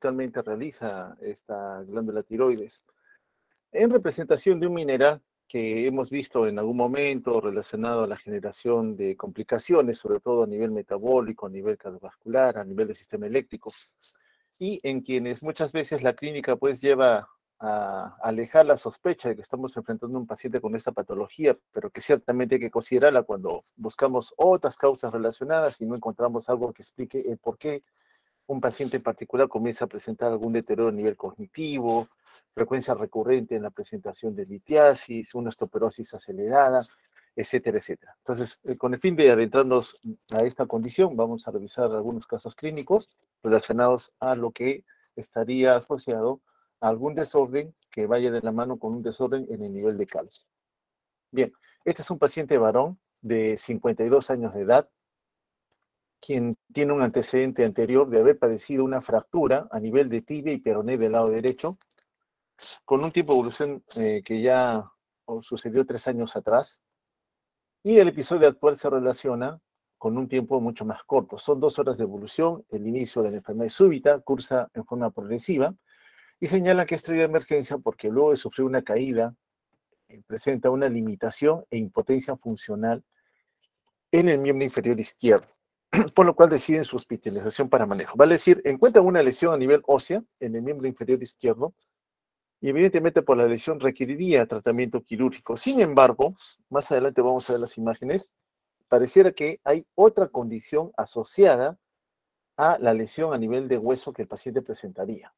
que realiza esta glándula tiroides, en representación de un mineral que hemos visto en algún momento relacionado a la generación de complicaciones, sobre todo a nivel metabólico, a nivel cardiovascular, a nivel del sistema eléctrico, y en quienes muchas veces la clínica pues lleva a alejar la sospecha de que estamos enfrentando a un paciente con esta patología, pero que ciertamente hay que considerarla cuando buscamos otras causas relacionadas y no encontramos algo que explique el por qué un paciente en particular comienza a presentar algún deterioro a nivel cognitivo, frecuencia recurrente en la presentación de litiasis, una osteoporosis acelerada, etcétera, etcétera. Entonces, eh, con el fin de adentrarnos a esta condición, vamos a revisar algunos casos clínicos relacionados a lo que estaría asociado a algún desorden que vaya de la mano con un desorden en el nivel de calcio. Bien, este es un paciente varón de 52 años de edad, quien tiene un antecedente anterior de haber padecido una fractura a nivel de tibia y peroné del lado derecho, con un tipo de evolución eh, que ya oh, sucedió tres años atrás, y el episodio actual se relaciona con un tiempo mucho más corto. Son dos horas de evolución, el inicio de la enfermedad súbita cursa en forma progresiva y señala que es traída de emergencia porque luego de sufrir una caída eh, presenta una limitación e impotencia funcional en el miembro inferior izquierdo. por lo cual deciden su hospitalización para manejo. Vale decir, encuentran una lesión a nivel ósea en el miembro inferior izquierdo y evidentemente por la lesión requeriría tratamiento quirúrgico. Sin embargo, más adelante vamos a ver las imágenes, pareciera que hay otra condición asociada a la lesión a nivel de hueso que el paciente presentaría.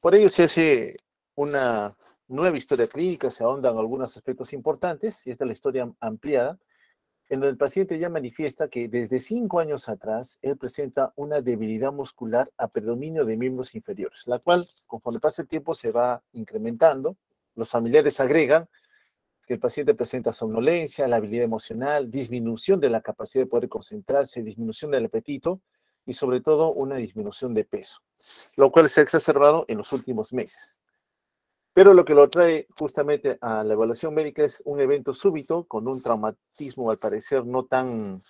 Por ello se hace una nueva historia clínica, se ahondan algunos aspectos importantes y esta es la historia ampliada en donde el paciente ya manifiesta que desde cinco años atrás él presenta una debilidad muscular a predominio de miembros inferiores, la cual conforme pasa el tiempo se va incrementando. Los familiares agregan que el paciente presenta somnolencia, la habilidad emocional, disminución de la capacidad de poder concentrarse, disminución del apetito y sobre todo una disminución de peso, lo cual se ha exacerbado en los últimos meses. Pero lo que lo trae justamente a la evaluación médica es un evento súbito con un traumatismo al parecer no tan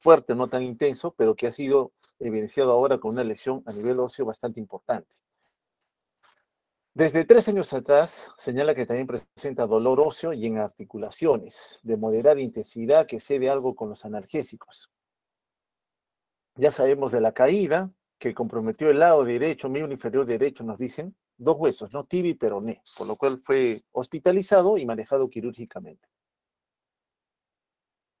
fuerte, no tan intenso, pero que ha sido evidenciado ahora con una lesión a nivel óseo bastante importante. Desde tres años atrás, señala que también presenta dolor óseo y en articulaciones de moderada intensidad que cede algo con los analgésicos. Ya sabemos de la caída que comprometió el lado derecho, medio inferior derecho, nos dicen, dos huesos, ¿no? tibi y peroné, por lo cual fue hospitalizado y manejado quirúrgicamente.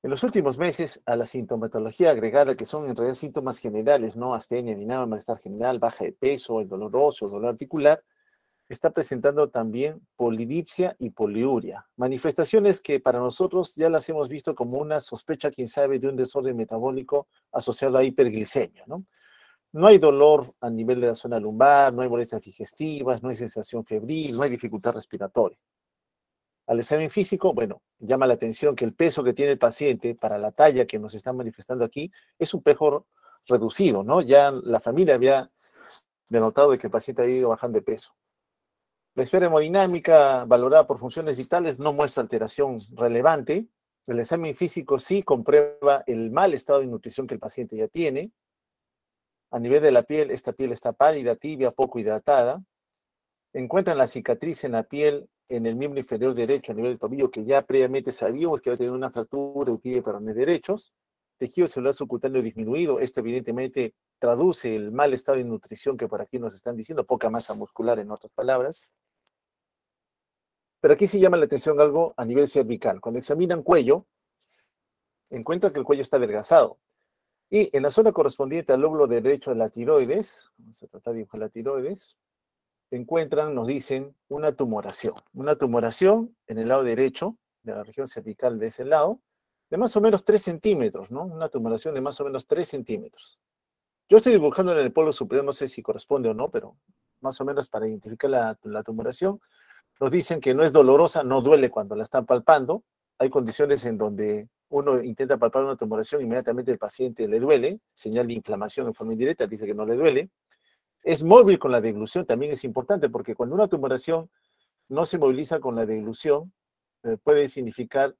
En los últimos meses, a la sintomatología agregada, que son en realidad síntomas generales, ¿no? Astenia, dinámica, malestar general, baja de peso, el dolor óseo, dolor articular, está presentando también polidipsia y poliuria. Manifestaciones que para nosotros ya las hemos visto como una sospecha, quién sabe, de un desorden metabólico asociado a hiperglicemia, ¿no? No hay dolor a nivel de la zona lumbar, no hay molestias digestivas, no hay sensación febril, no hay dificultad respiratoria. Al examen físico, bueno, llama la atención que el peso que tiene el paciente para la talla que nos está manifestando aquí es un peso reducido, ¿no? Ya la familia había denotado que el paciente ha ido bajando de peso. La esfera hemodinámica valorada por funciones vitales no muestra alteración relevante. El examen físico sí comprueba el mal estado de nutrición que el paciente ya tiene. A nivel de la piel, esta piel está pálida, tibia, poco hidratada. Encuentran la cicatriz en la piel en el miembro inferior derecho, a nivel del tobillo, que ya previamente sabíamos que había tenido una fractura de tibia para derechos. Tejido celular subcutáneo disminuido. Esto evidentemente traduce el mal estado de nutrición que por aquí nos están diciendo, poca masa muscular en otras palabras. Pero aquí sí llama la atención algo a nivel cervical. Cuando examinan cuello, encuentran que el cuello está adelgazado. Y en la zona correspondiente al lóbulo derecho de la tiroides, vamos a tratar de dibujar la tiroides, encuentran, nos dicen, una tumoración. Una tumoración en el lado derecho de la región cervical de ese lado, de más o menos 3 centímetros, ¿no? Una tumoración de más o menos 3 centímetros. Yo estoy dibujando en el polo superior, no sé si corresponde o no, pero más o menos para identificar la tumoración, nos dicen que no es dolorosa, no duele cuando la están palpando. Hay condiciones en donde uno intenta palpar una tumoración, inmediatamente el paciente le duele, señal de inflamación en forma indirecta, dice que no le duele. Es móvil con la deglución, también es importante, porque cuando una tumoración no se moviliza con la deglución, eh, puede significar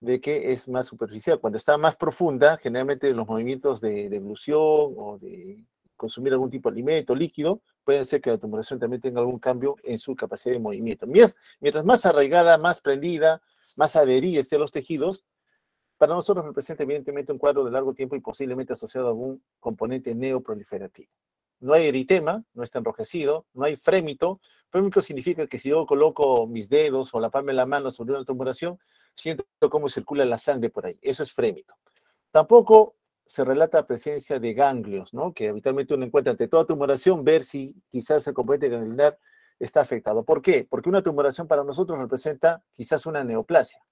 de que es más superficial. Cuando está más profunda, generalmente los movimientos de deglución o de consumir algún tipo de alimento líquido, pueden ser que la tumoración también tenga algún cambio en su capacidad de movimiento. Mientras, mientras más arraigada, más prendida, más adherida esté los tejidos, para nosotros representa evidentemente un cuadro de largo tiempo y posiblemente asociado a algún componente neoproliferativo. No hay eritema, no está enrojecido, no hay frémito. Frémito significa que si yo coloco mis dedos o la palma de la mano sobre una tumoración, siento cómo circula la sangre por ahí. Eso es frémito. Tampoco se relata la presencia de ganglios, ¿no? que habitualmente uno encuentra ante toda tumoración, ver si quizás el componente ganglionar está afectado. ¿Por qué? Porque una tumoración para nosotros representa quizás una neoplasia.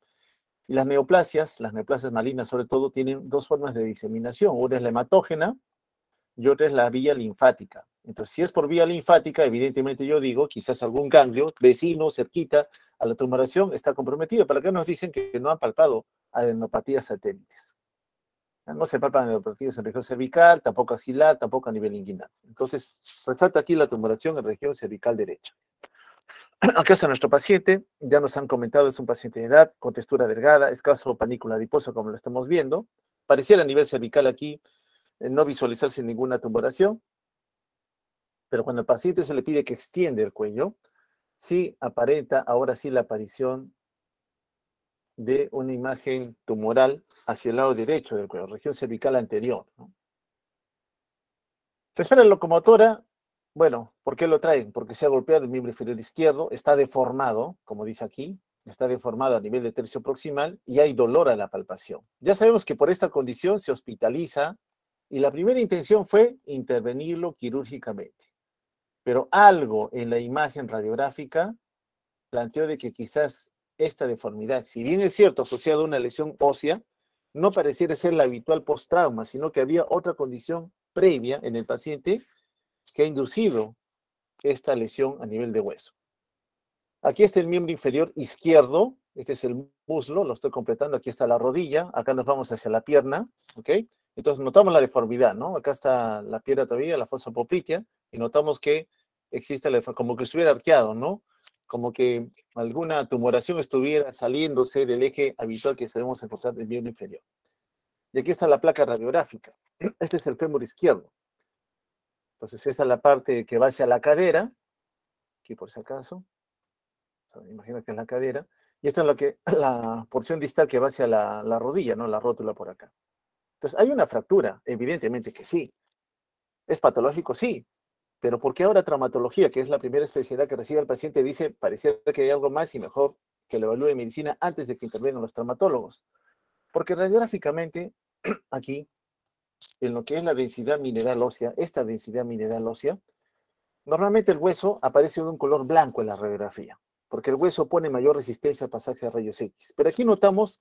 Y las neoplasias, las neoplasias malignas sobre todo, tienen dos formas de diseminación. Una es la hematógena y otra es la vía linfática. Entonces, si es por vía linfática, evidentemente yo digo, quizás algún ganglio vecino, cerquita a la tumoración, está comprometido. ¿Para qué nos dicen que no han palpado adenopatías satélites? No se palpan adenopatías en región cervical, tampoco axilar, tampoco a nivel inguinal. Entonces, resalta aquí la tumoración en región cervical derecha. Acá está nuestro paciente, ya nos han comentado, es un paciente de edad, con textura delgada, escaso panícula adiposa como lo estamos viendo. parecía a nivel cervical aquí eh, no visualizarse ninguna tumoración, pero cuando al paciente se le pide que extiende el cuello, sí aparenta ahora sí la aparición de una imagen tumoral hacia el lado derecho del cuello, región cervical anterior. ¿no? la locomotora bueno, ¿por qué lo traen? Porque se ha golpeado el miembro inferior izquierdo, está deformado, como dice aquí, está deformado a nivel de tercio proximal y hay dolor a la palpación. Ya sabemos que por esta condición se hospitaliza y la primera intención fue intervenirlo quirúrgicamente. Pero algo en la imagen radiográfica planteó de que quizás esta deformidad, si bien es cierto asociada a una lesión ósea, no pareciera ser la habitual post-trauma, sino que había otra condición previa en el paciente que ha inducido esta lesión a nivel de hueso. Aquí está el miembro inferior izquierdo, este es el muslo, lo estoy completando, aquí está la rodilla, acá nos vamos hacia la pierna, ¿ok? Entonces notamos la deformidad, ¿no? Acá está la pierna todavía, la fosa poplitea, y notamos que existe la como que estuviera arqueado, ¿no? Como que alguna tumoración estuviera saliéndose del eje habitual que sabemos encontrar del miembro inferior. Y aquí está la placa radiográfica. Este es el fémur izquierdo. Entonces, esta es la parte que va hacia la cadera, aquí por si acaso, imagino que es la cadera, y esta es lo que, la porción distal que va hacia la, rodilla, ¿no? La rótula por acá. Entonces, ¿hay una fractura? Evidentemente que sí. ¿Es patológico? Sí. Pero ¿por qué ahora traumatología, que es la primera especialidad que recibe el paciente, dice, pareciera que hay algo más y mejor que lo evalúe medicina antes de que intervengan los traumatólogos? Porque radiográficamente, aquí, en lo que es la densidad mineral ósea, esta densidad mineral ósea, normalmente el hueso aparece de un color blanco en la radiografía, porque el hueso pone mayor resistencia al pasaje de rayos X. Pero aquí notamos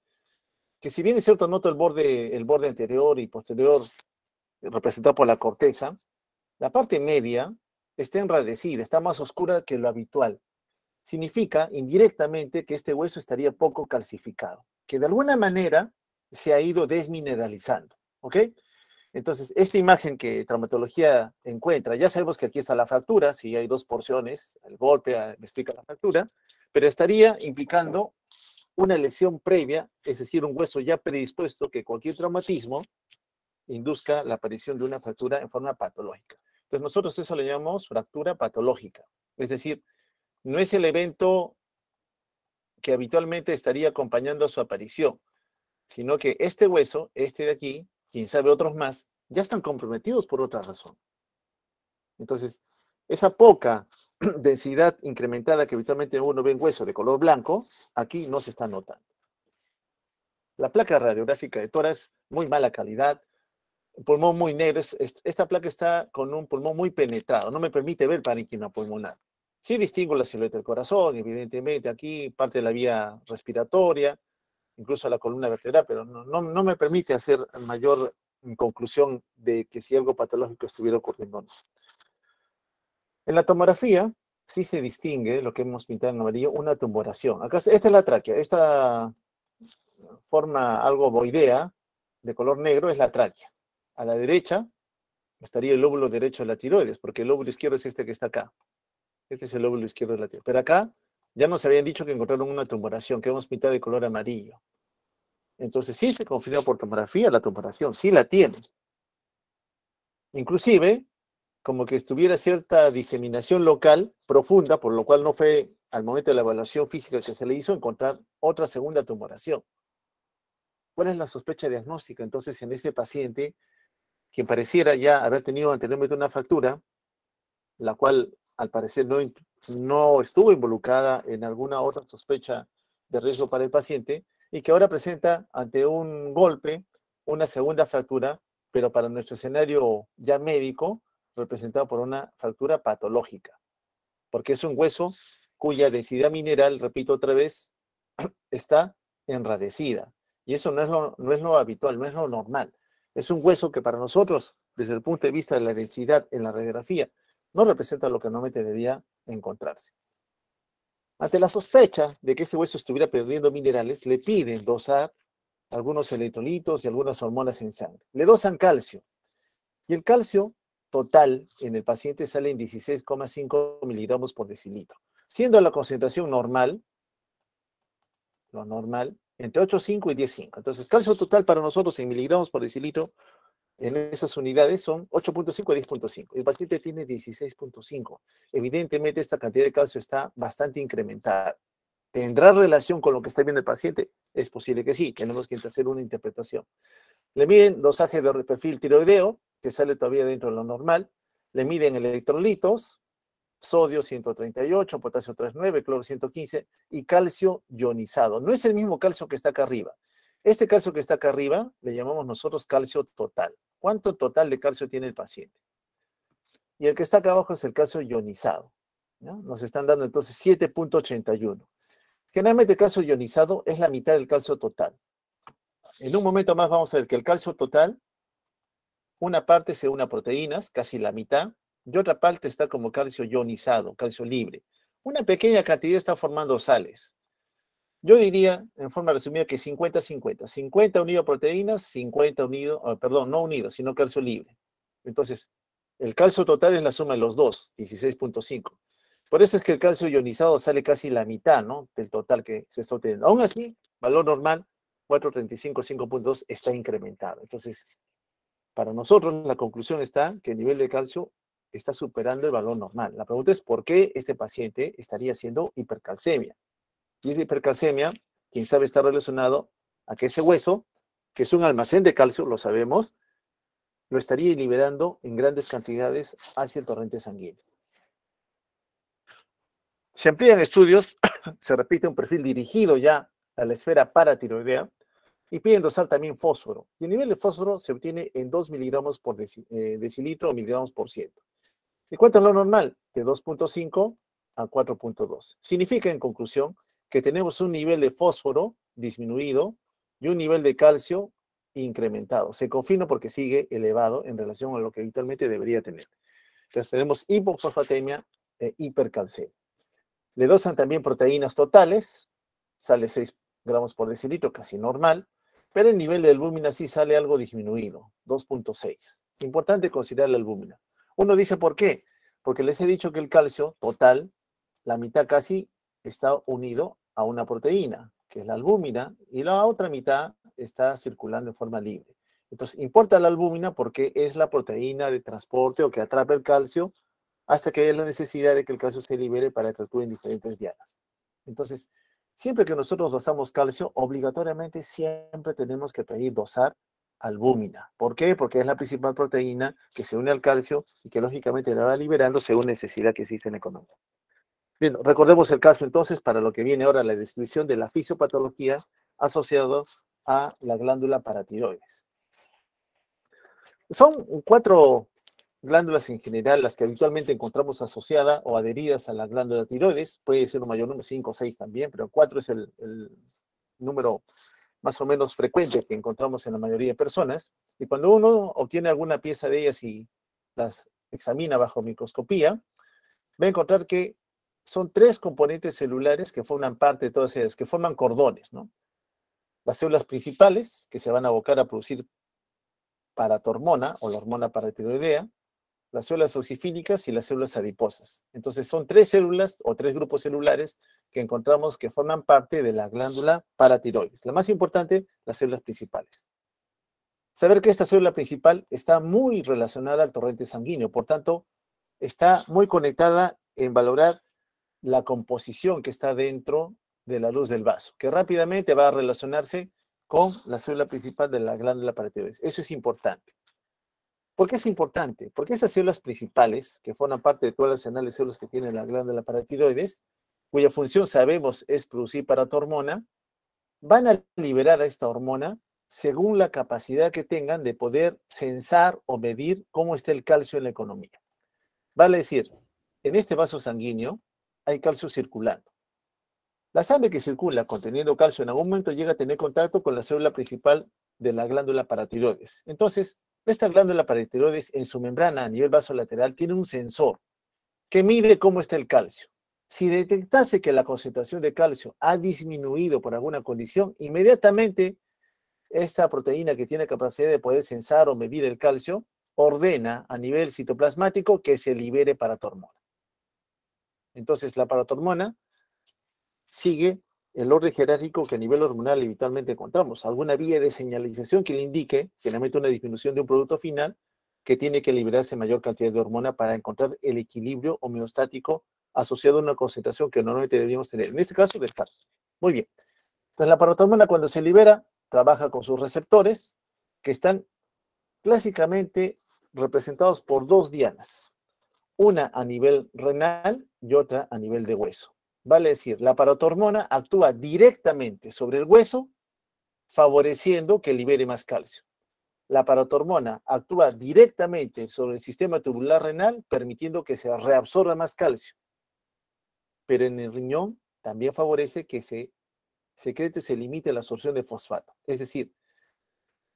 que si bien es cierto, noto el borde, el borde anterior y posterior eh, representado por la corteza, la parte media está enradecida está más oscura que lo habitual. Significa indirectamente que este hueso estaría poco calcificado, que de alguna manera se ha ido desmineralizando. ¿Ok? Entonces, esta imagen que traumatología encuentra, ya sabemos que aquí está la fractura, si hay dos porciones, el golpe me explica la fractura, pero estaría implicando una lesión previa, es decir, un hueso ya predispuesto que cualquier traumatismo induzca la aparición de una fractura en forma patológica. Entonces, nosotros eso le llamamos fractura patológica, es decir, no es el evento que habitualmente estaría acompañando a su aparición, sino que este hueso, este de aquí, quien sabe otros más, ya están comprometidos por otra razón. Entonces, esa poca densidad incrementada que habitualmente uno ve en hueso de color blanco, aquí no se está notando. La placa radiográfica de es muy mala calidad, pulmón muy negro, esta placa está con un pulmón muy penetrado, no me permite ver parénquima pulmonar. Sí distingo la silueta del corazón, evidentemente, aquí parte de la vía respiratoria, incluso a la columna vertebral, pero no, me permite hacer mayor conclusión de que si algo patológico estuviera ocurriendo En la tomografía sí se distingue, lo que hemos pintado en amarillo, una tumoración. Acá, esta es la tráquea, esta forma algo boidea de color negro es la tráquea. A la derecha estaría el lóbulo derecho de la tiroides, porque el lóbulo izquierdo es este que está acá. Este es el lóbulo izquierdo de la tiroides. Pero acá ya nos habían dicho que encontraron una tumoración, que era un hospital de color amarillo. Entonces sí se confirma por tomografía la tumoración, sí la tiene. Inclusive, como que estuviera cierta diseminación local profunda, por lo cual no fue al momento de la evaluación física que se le hizo encontrar otra segunda tumoración. ¿Cuál es la sospecha diagnóstica entonces en este paciente, quien pareciera ya haber tenido anteriormente una fractura, la cual al parecer no, no estuvo involucrada en alguna otra sospecha de riesgo para el paciente y que ahora presenta ante un golpe una segunda fractura, pero para nuestro escenario ya médico, representado por una fractura patológica, porque es un hueso cuya densidad mineral, repito otra vez, está enrarecida. Y eso no es, no es lo habitual, no es lo normal. Es un hueso que para nosotros, desde el punto de vista de la densidad en la radiografía, no representa lo que normalmente debía encontrarse. Ante la sospecha de que este hueso estuviera perdiendo minerales, le piden dosar algunos electrolitos y algunas hormonas en sangre. Le dosan calcio. Y el calcio total en el paciente sale en 16,5 miligramos por decilitro, siendo la concentración normal, lo normal, entre 8,5 y 10,5. Entonces, calcio total para nosotros en miligramos por decilitro en esas unidades son 8.5 a 10.5. El paciente tiene 16.5. Evidentemente, esta cantidad de calcio está bastante incrementada. ¿Tendrá relación con lo que está viendo el paciente? Es posible que sí, tenemos que hacer una interpretación. Le miden dosaje de perfil tiroideo, que sale todavía dentro de lo normal. Le miden electrolitos, sodio 138, potasio 39, cloro 115 y calcio ionizado. No es el mismo calcio que está acá arriba. Este calcio que está acá arriba le llamamos nosotros calcio total. ¿Cuánto total de calcio tiene el paciente? Y el que está acá abajo es el calcio ionizado. Nos están dando entonces 7.81. Generalmente el calcio ionizado es la mitad del calcio total. En un momento más vamos a ver que el calcio total, una parte se une a proteínas, casi la mitad, y otra parte está como calcio ionizado, calcio libre. Una pequeña cantidad está formando sales. Yo diría, en forma resumida, que 50-50. 50 unido a proteínas, 50 unidos, ah, perdón, no unidos, sino calcio libre. Entonces, el calcio total es la suma de los dos, 16.5. Por eso es que el calcio ionizado sale casi la mitad, ¿no? Del total que se está obteniendo. Aún así, valor normal, 435, está incrementado. Entonces, para nosotros la conclusión está que el nivel de calcio está superando el valor normal. La pregunta es por qué este paciente estaría haciendo hipercalcemia. Y esa hipercalcemia, quién sabe está relacionado a que ese hueso, que es un almacén de calcio, lo sabemos, lo estaría liberando en grandes cantidades hacia el torrente sanguíneo. Se amplían estudios, se repite un perfil dirigido ya a la esfera paratiroidea y piden dosar también fósforo. Y el nivel de fósforo se obtiene en 2 miligramos por eh, decilitro o miligramos por ciento. ¿Y cuánto es lo normal? De 2.5 a 4.2. Significa, en conclusión, que tenemos un nivel de fósforo disminuido y un nivel de calcio incrementado. Se confina porque sigue elevado en relación a lo que habitualmente debería tener. Entonces tenemos hipofosfatemia e hipercalcemia. Le dosan también proteínas totales, sale 6 gramos por decilitro, casi normal, pero el nivel de albúmina sí sale algo disminuido, 2.6. Importante considerar la albúmina. Uno dice, ¿por qué? Porque les he dicho que el calcio total, la mitad casi, está unido a una proteína, que es la albúmina, y la otra mitad está circulando en forma libre. Entonces, importa la albúmina porque es la proteína de transporte o que atrapa el calcio hasta que haya la necesidad de que el calcio se libere para que actúe en diferentes dianas. Entonces, siempre que nosotros dosamos calcio, obligatoriamente siempre tenemos que pedir dosar albúmina. ¿Por qué? Porque es la principal proteína que se une al calcio y que lógicamente la va liberando según necesidad que existe en la economía. Bien, recordemos el caso entonces para lo que viene ahora la descripción de la fisiopatología asociados a la glándula paratiroides. Son cuatro glándulas en general las que habitualmente encontramos asociadas o adheridas a la glándula tiroides. Puede ser un mayor número, cinco o seis también, pero cuatro es el, el número más o menos frecuente que encontramos en la mayoría de personas. Y cuando uno obtiene alguna pieza de ellas y las examina bajo microscopía, va a encontrar que son tres componentes celulares que forman parte de todas ellas, que forman cordones, ¿no? Las células principales, que se van a abocar a producir paratormona o la hormona paratiroidea, las células oxifínicas y las células adiposas. Entonces, son tres células o tres grupos celulares que encontramos que forman parte de la glándula paratiroides. La más importante, las células principales. Saber que esta célula principal está muy relacionada al torrente sanguíneo, por tanto, está muy conectada en valorar la composición que está dentro de la luz del vaso, que rápidamente va a relacionarse con la célula principal de la glándula paratiroides. Eso es importante. ¿Por qué es importante? Porque esas células principales, que forman parte de todas las arsenal células que tiene la glándula paratiroides, cuya función sabemos es producir paratormona, van a liberar a esta hormona según la capacidad que tengan de poder censar o medir cómo está el calcio en la economía. Vale decir, en este vaso sanguíneo, hay calcio circulando. La sangre que circula conteniendo calcio en algún momento llega a tener contacto con la célula principal de la glándula paratiroides. Entonces, esta glándula paratiroides en su membrana a nivel lateral tiene un sensor que mide cómo está el calcio. Si detectase que la concentración de calcio ha disminuido por alguna condición, inmediatamente esta proteína que tiene capacidad de poder sensar o medir el calcio ordena a nivel citoplasmático que se libere para tu entonces, la paratormona sigue el orden jerárquico que a nivel hormonal habitualmente encontramos. Alguna vía de señalización que le indique, generalmente una disminución de un producto final, que tiene que liberarse mayor cantidad de hormona para encontrar el equilibrio homeostático asociado a una concentración que normalmente deberíamos tener. En este caso, del calcio. Muy bien. Entonces, la paratormona cuando se libera, trabaja con sus receptores, que están clásicamente representados por dos dianas una a nivel renal y otra a nivel de hueso. Vale decir, la parotormona actúa directamente sobre el hueso, favoreciendo que libere más calcio. La parotormona actúa directamente sobre el sistema tubular renal, permitiendo que se reabsorba más calcio. Pero en el riñón también favorece que se secrete y se limite la absorción de fosfato. Es decir,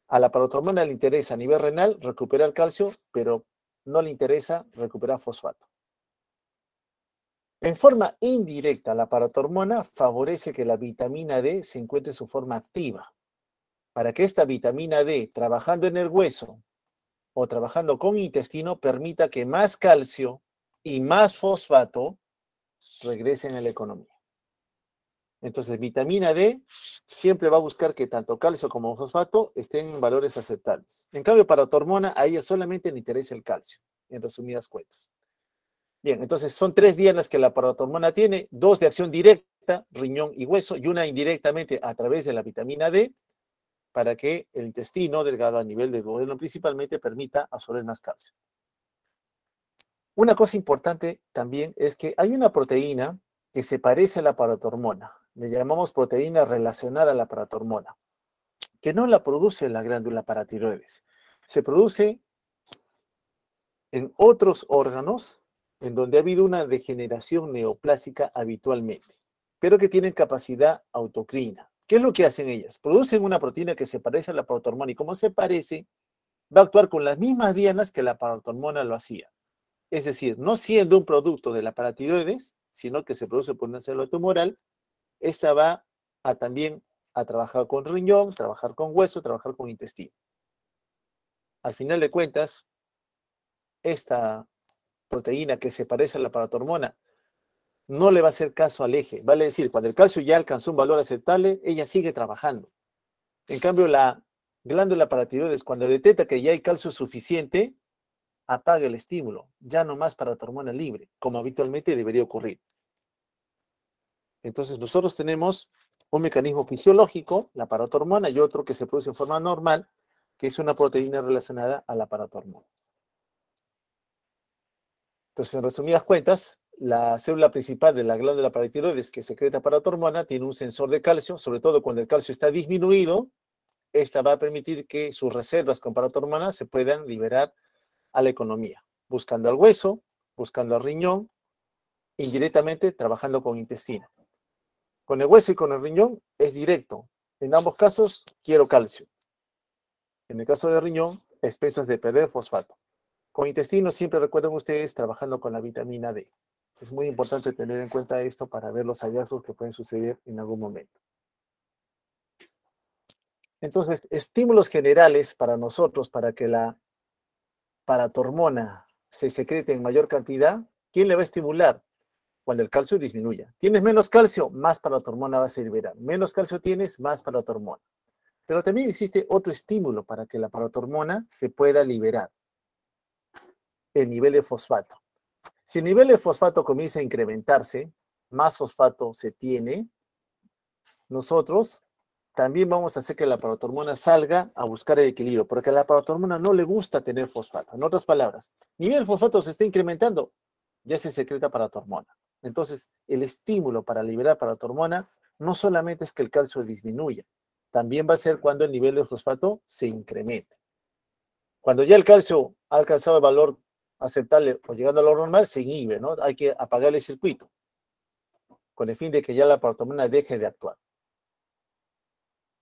a la parotormona le interesa a nivel renal recuperar calcio, pero no le interesa recuperar fosfato. En forma indirecta, la paratormona favorece que la vitamina D se encuentre en su forma activa. Para que esta vitamina D, trabajando en el hueso o trabajando con intestino, permita que más calcio y más fosfato regresen a la economía. Entonces, vitamina D siempre va a buscar que tanto calcio como fosfato estén en valores aceptables. En cambio, para la hormona, a ella solamente le interesa el calcio, en resumidas cuentas. Bien, entonces son tres dianas que la paratormona tiene, dos de acción directa, riñón y hueso, y una indirectamente a través de la vitamina D, para que el intestino delgado a nivel del duodeno principalmente permita absorber más calcio. Una cosa importante también es que hay una proteína que se parece a la paratormona, le llamamos proteína relacionada a la paratormona, que no la produce la glándula paratiroides. Se produce en otros órganos en donde ha habido una degeneración neoplásica habitualmente, pero que tienen capacidad autocrina. ¿Qué es lo que hacen ellas? Producen una proteína que se parece a la paratormona y como se parece, va a actuar con las mismas dianas que la paratormona lo hacía. Es decir, no siendo un producto de la paratiroides, sino que se produce por una célula tumoral, esa va a también a trabajar con riñón, trabajar con hueso, trabajar con intestino. Al final de cuentas, esta proteína que se parece a la paratormona no le va a hacer caso al eje. Vale decir, cuando el calcio ya alcanzó un valor aceptable, ella sigue trabajando. En cambio, la glándula paratiroides, cuando detecta que ya hay calcio suficiente, apaga el estímulo, ya no más paratormona libre, como habitualmente debería ocurrir. Entonces nosotros tenemos un mecanismo fisiológico, la paratormona, y otro que se produce en forma normal, que es una proteína relacionada a la paratormona. Entonces, en resumidas cuentas, la célula principal de la glándula paratiroides que secreta paratormona tiene un sensor de calcio, sobre todo cuando el calcio está disminuido, esta va a permitir que sus reservas con paratormona se puedan liberar a la economía, buscando al hueso, buscando al riñón, indirectamente trabajando con intestino con el hueso y con el riñón es directo. En ambos casos quiero calcio. En el caso del riñón, expensas de perder fosfato. Con intestino siempre recuerden ustedes trabajando con la vitamina D. Es muy importante tener en cuenta esto para ver los hallazgos que pueden suceder en algún momento. Entonces, estímulos generales para nosotros, para que la paratormona se secrete en mayor cantidad, ¿quién le va a estimular? cuando el calcio disminuya. Tienes menos calcio, más para va hormona vas a liberar. Menos calcio tienes, más para hormona. Pero también existe otro estímulo para que la paratormona se pueda liberar. El nivel de fosfato. Si el nivel de fosfato comienza a incrementarse, más fosfato se tiene, nosotros también vamos a hacer que la paratormona salga a buscar el equilibrio, porque a la paratormona no le gusta tener fosfato. En otras palabras, nivel de fosfato se está incrementando, ya se secreta paratormona. Entonces, el estímulo para liberar para hormona no solamente es que el calcio disminuya, también va a ser cuando el nivel de fosfato se incremente. Cuando ya el calcio ha alcanzado el valor aceptable o llegando al valor normal, se inhibe, ¿no? Hay que apagar el circuito con el fin de que ya la paratormona deje de actuar.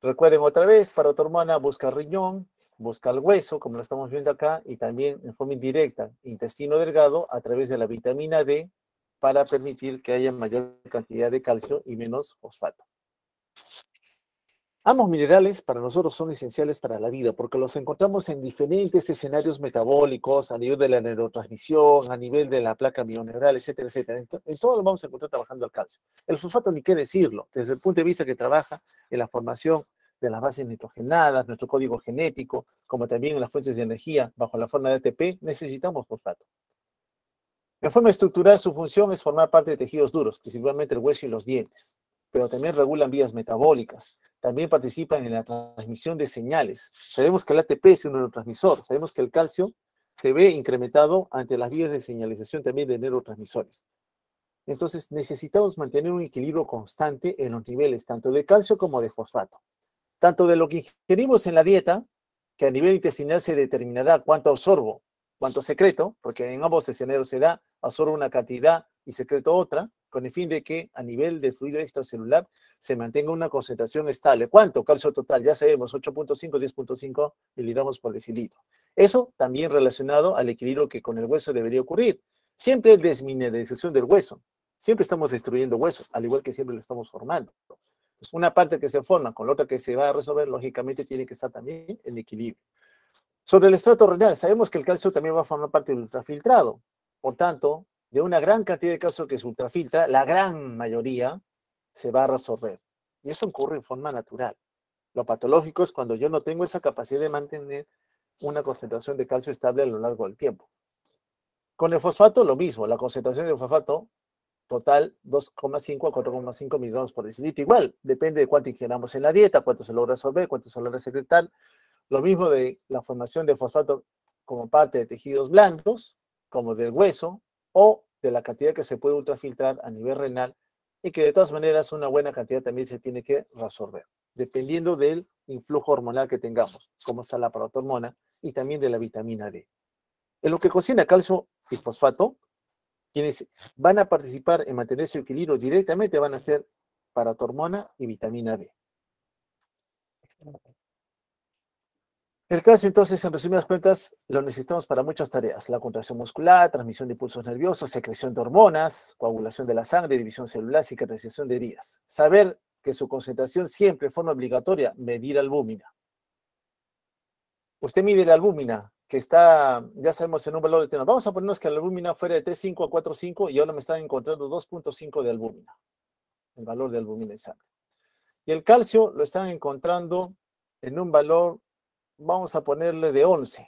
Recuerden otra vez, paratormona busca riñón, busca el hueso, como lo estamos viendo acá, y también en forma indirecta, intestino delgado, a través de la vitamina D, para permitir que haya mayor cantidad de calcio y menos fosfato. Ambos minerales para nosotros son esenciales para la vida porque los encontramos en diferentes escenarios metabólicos, a nivel de la neurotransmisión, a nivel de la placa mioneural, etcétera, etcétera. En, todos todo lo vamos a encontrar trabajando al calcio. El fosfato ni qué decirlo, desde el punto de vista que trabaja en la formación de las bases nitrogenadas, nuestro código genético, como también en las fuentes de energía bajo la forma de ATP, necesitamos fosfato. En forma estructural, su función es formar parte de tejidos duros, principalmente el hueso y los dientes, pero también regulan vías metabólicas, también participan en la transmisión de señales. Sabemos que el ATP es un neurotransmisor, sabemos que el calcio se ve incrementado ante las vías de señalización también de neurotransmisores. Entonces necesitamos mantener un equilibrio constante en los niveles tanto de calcio como de fosfato. Tanto de lo que ingerimos en la dieta, que a nivel intestinal se determinará cuánto absorbo, cuánto secreto, porque en ambos escenarios se da, absorbe una cantidad y secreto otra, con el fin de que a nivel de fluido extracelular se mantenga una concentración estable. ¿Cuánto? Calcio total, ya sabemos, 8.5, 10.5 miligramos por decilitro. Eso también relacionado al equilibrio que con el hueso debería ocurrir. Siempre es desmineralización del hueso. Siempre estamos destruyendo huesos, al igual que siempre lo estamos formando. Pues una parte que se forma con la otra que se va a resolver, lógicamente tiene que estar también en equilibrio. Sobre el estrato renal, sabemos que el calcio también va a formar parte del ultrafiltrado. Por tanto, de una gran cantidad de casos que se ultrafiltra, la gran mayoría se va a resolver. Y eso ocurre en forma natural. Lo patológico es cuando yo no tengo esa capacidad de mantener una concentración de calcio estable a lo largo del tiempo. Con el fosfato, lo mismo. La concentración de fosfato total 2,5 a 4,5 miligramos por decilitro. Igual, depende de cuánto ingeramos en la dieta, cuánto se logra absorber, cuánto se logra secretar. Lo mismo de la formación de fosfato como parte de tejidos blancos como del hueso o de la cantidad que se puede ultrafiltrar a nivel renal y que de todas maneras una buena cantidad también se tiene que resolver, dependiendo del influjo hormonal que tengamos, como está la paratormona y también de la vitamina D. En lo que cocina calcio y fosfato, quienes van a participar en mantener su equilibrio directamente van a ser paratormona y vitamina D. El calcio, entonces, en resumidas cuentas, lo necesitamos para muchas tareas: la contracción muscular, transmisión de impulsos nerviosos, secreción de hormonas, coagulación de la sangre, división celular, cicatrización de heridas. Saber que su concentración siempre forma obligatoria, medir albúmina. Usted mide la albúmina, que está, ya sabemos, en un valor determinado. Vamos a ponernos que la albúmina fuera de 3,5 a 4,5 y ahora me están encontrando 2,5 de albúmina, el valor de albúmina en sangre. Y el calcio lo están encontrando en un valor vamos a ponerle de 11.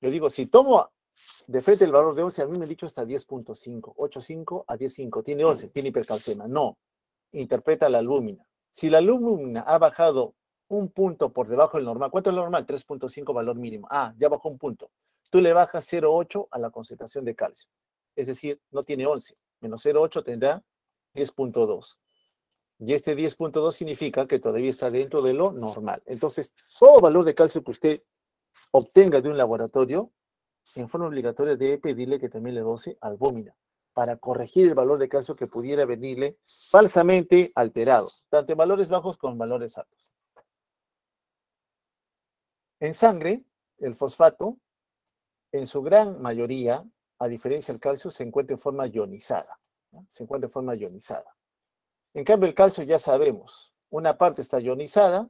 Yo digo, si tomo de frente el valor de 11, a mí me ha dicho hasta 10.5, 8.5 a 10.5, tiene 11, tiene hipercalcema No, interpreta la albúmina. Si la albúmina ha bajado un punto por debajo del normal, ¿cuánto es lo normal? 3.5 valor mínimo. Ah, ya bajó un punto. Tú le bajas 0.8 a la concentración de calcio. Es decir, no tiene 11, menos 0.8 tendrá 10.2 y este 10.2 significa que todavía está dentro de lo normal. Entonces, todo valor de calcio que usted obtenga de un laboratorio, en forma obligatoria debe pedirle que también le dose albúmina para corregir el valor de calcio que pudiera venirle falsamente alterado, tanto en valores bajos como en valores altos. En sangre, el fosfato, en su gran mayoría, a diferencia del calcio, se encuentra en forma ionizada. Se encuentra en forma ionizada. En cambio, el calcio ya sabemos, una parte está ionizada,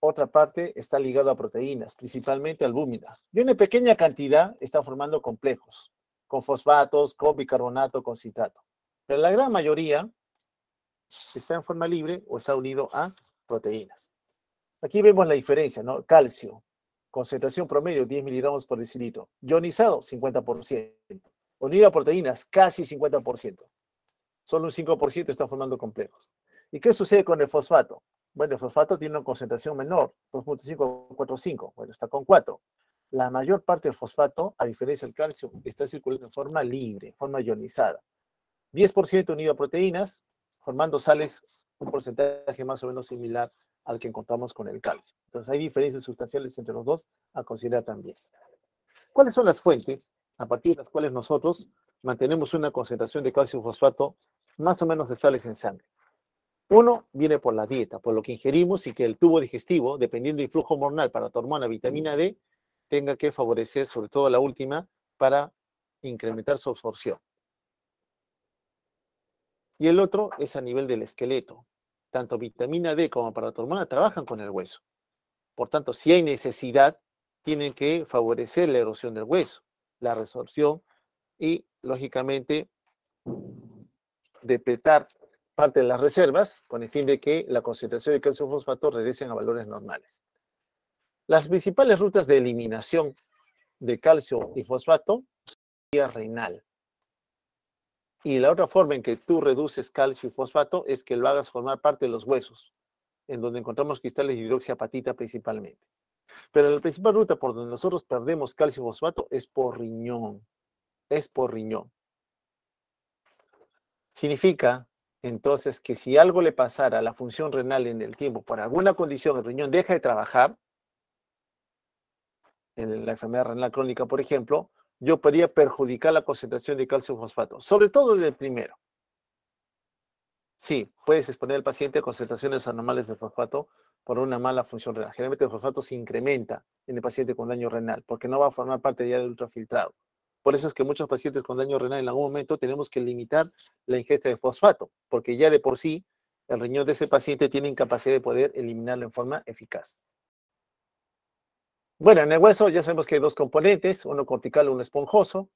otra parte está ligada a proteínas, principalmente albúmina. Y una pequeña cantidad está formando complejos, con fosfatos, con bicarbonato, con citrato. Pero la gran mayoría está en forma libre o está unido a proteínas. Aquí vemos la diferencia, ¿no? Calcio, concentración promedio 10 miligramos por decilitro. Ionizado, 50%. Unido a proteínas, casi 50%. Solo un 5% está formando complejos. ¿Y qué sucede con el fosfato? Bueno, el fosfato tiene una concentración menor, 2.545, bueno, está con 4. La mayor parte del fosfato, a diferencia del calcio, está circulando en forma libre, forma ionizada. 10% unido a proteínas, formando sales un porcentaje más o menos similar al que encontramos con el calcio. Entonces hay diferencias sustanciales entre los dos a considerar también. ¿Cuáles son las fuentes a partir de las cuales nosotros mantenemos una concentración de calcio fosfato más o menos sexuales en sangre. Uno viene por la dieta, por lo que ingerimos y que el tubo digestivo, dependiendo del flujo hormonal para tu hormona vitamina D, tenga que favorecer sobre todo la última para incrementar su absorción. Y el otro es a nivel del esqueleto. Tanto vitamina D como para tu hormona trabajan con el hueso. Por tanto, si hay necesidad, tienen que favorecer la erosión del hueso, la resorción y, lógicamente, depletar parte de las reservas con el fin de que la concentración de calcio fosfato regresen a valores normales. Las principales rutas de eliminación de calcio y fosfato vía renal. Y la otra forma en que tú reduces calcio y fosfato es que lo hagas formar parte de los huesos, en donde encontramos cristales de hidroxiapatita principalmente. Pero la principal ruta por donde nosotros perdemos calcio y fosfato es por riñón. Es por riñón. Significa entonces que si algo le pasara a la función renal en el tiempo, por alguna condición el riñón deja de trabajar, en la enfermedad renal crónica, por ejemplo, yo podría perjudicar la concentración de calcio fosfato, sobre todo el primero. Sí, puedes exponer al paciente a concentraciones anormales de fosfato por una mala función renal. Generalmente el fosfato se incrementa en el paciente con daño renal porque no va a formar parte ya del ultrafiltrado. Por eso es que muchos pacientes con daño renal en algún momento tenemos que limitar la ingesta de fosfato, porque ya de por sí el riñón de ese paciente tiene incapacidad de poder eliminarlo en forma eficaz. Bueno, en el hueso ya sabemos que hay dos componentes, uno cortical y uno esponjoso.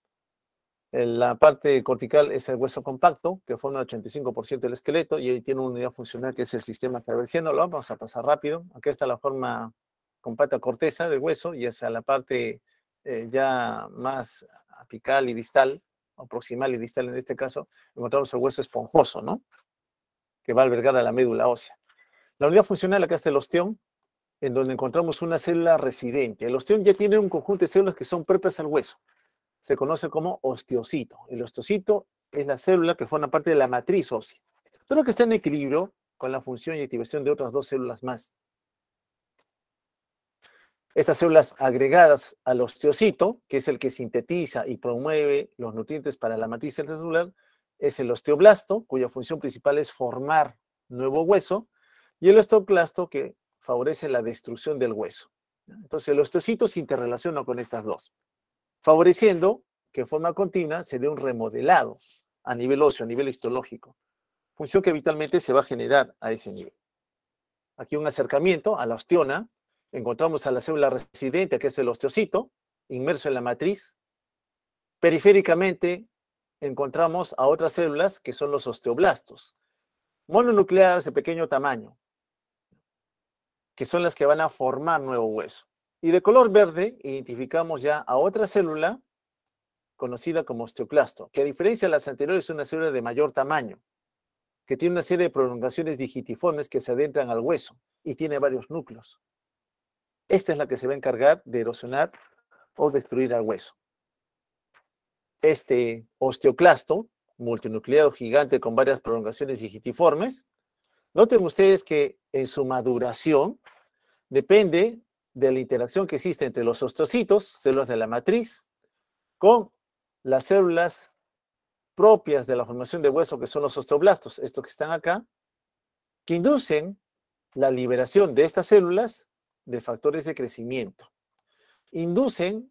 la parte cortical es el hueso compacto, que forma el 85% del esqueleto, y ahí tiene una unidad funcional que es el sistema traversiano. Lo vamos a pasar rápido. Aquí está la forma compacta corteza del hueso, y a la parte eh, ya más apical y distal, o proximal y distal en este caso, encontramos el hueso esponjoso, ¿no? Que va albergada albergar a la médula ósea. La unidad funcional acá está el osteón, en donde encontramos una célula residente. El osteón ya tiene un conjunto de células que son propias al hueso. Se conoce como osteocito. El osteocito es la célula que forma parte de la matriz ósea, pero que está en equilibrio con la función y activación de otras dos células más. Estas células agregadas al osteocito, que es el que sintetiza y promueve los nutrientes para la matriz celular, es el osteoblasto, cuya función principal es formar nuevo hueso, y el osteoclasto, que favorece la destrucción del hueso. Entonces, el osteocito se interrelaciona con estas dos, favoreciendo que en forma continua se dé un remodelado a nivel óseo, a nivel histológico, función que habitualmente se va a generar a ese nivel. Aquí un acercamiento a la osteona, encontramos a la célula residente, que es el osteocito, inmerso en la matriz. Periféricamente encontramos a otras células que son los osteoblastos, mononucleadas de pequeño tamaño, que son las que van a formar nuevo hueso. Y de color verde identificamos ya a otra célula conocida como osteoclasto, que a diferencia de las anteriores es una célula de mayor tamaño, que tiene una serie de prolongaciones digitiformes que se adentran al hueso y tiene varios núcleos. Esta es la que se va a encargar de erosionar o destruir al hueso. Este osteoclasto, multinucleado gigante con varias prolongaciones digitiformes, noten ustedes que en su maduración depende de la interacción que existe entre los osteocitos, células de la matriz, con las células propias de la formación de hueso, que son los osteoblastos, estos que están acá, que inducen la liberación de estas células de factores de crecimiento. Inducen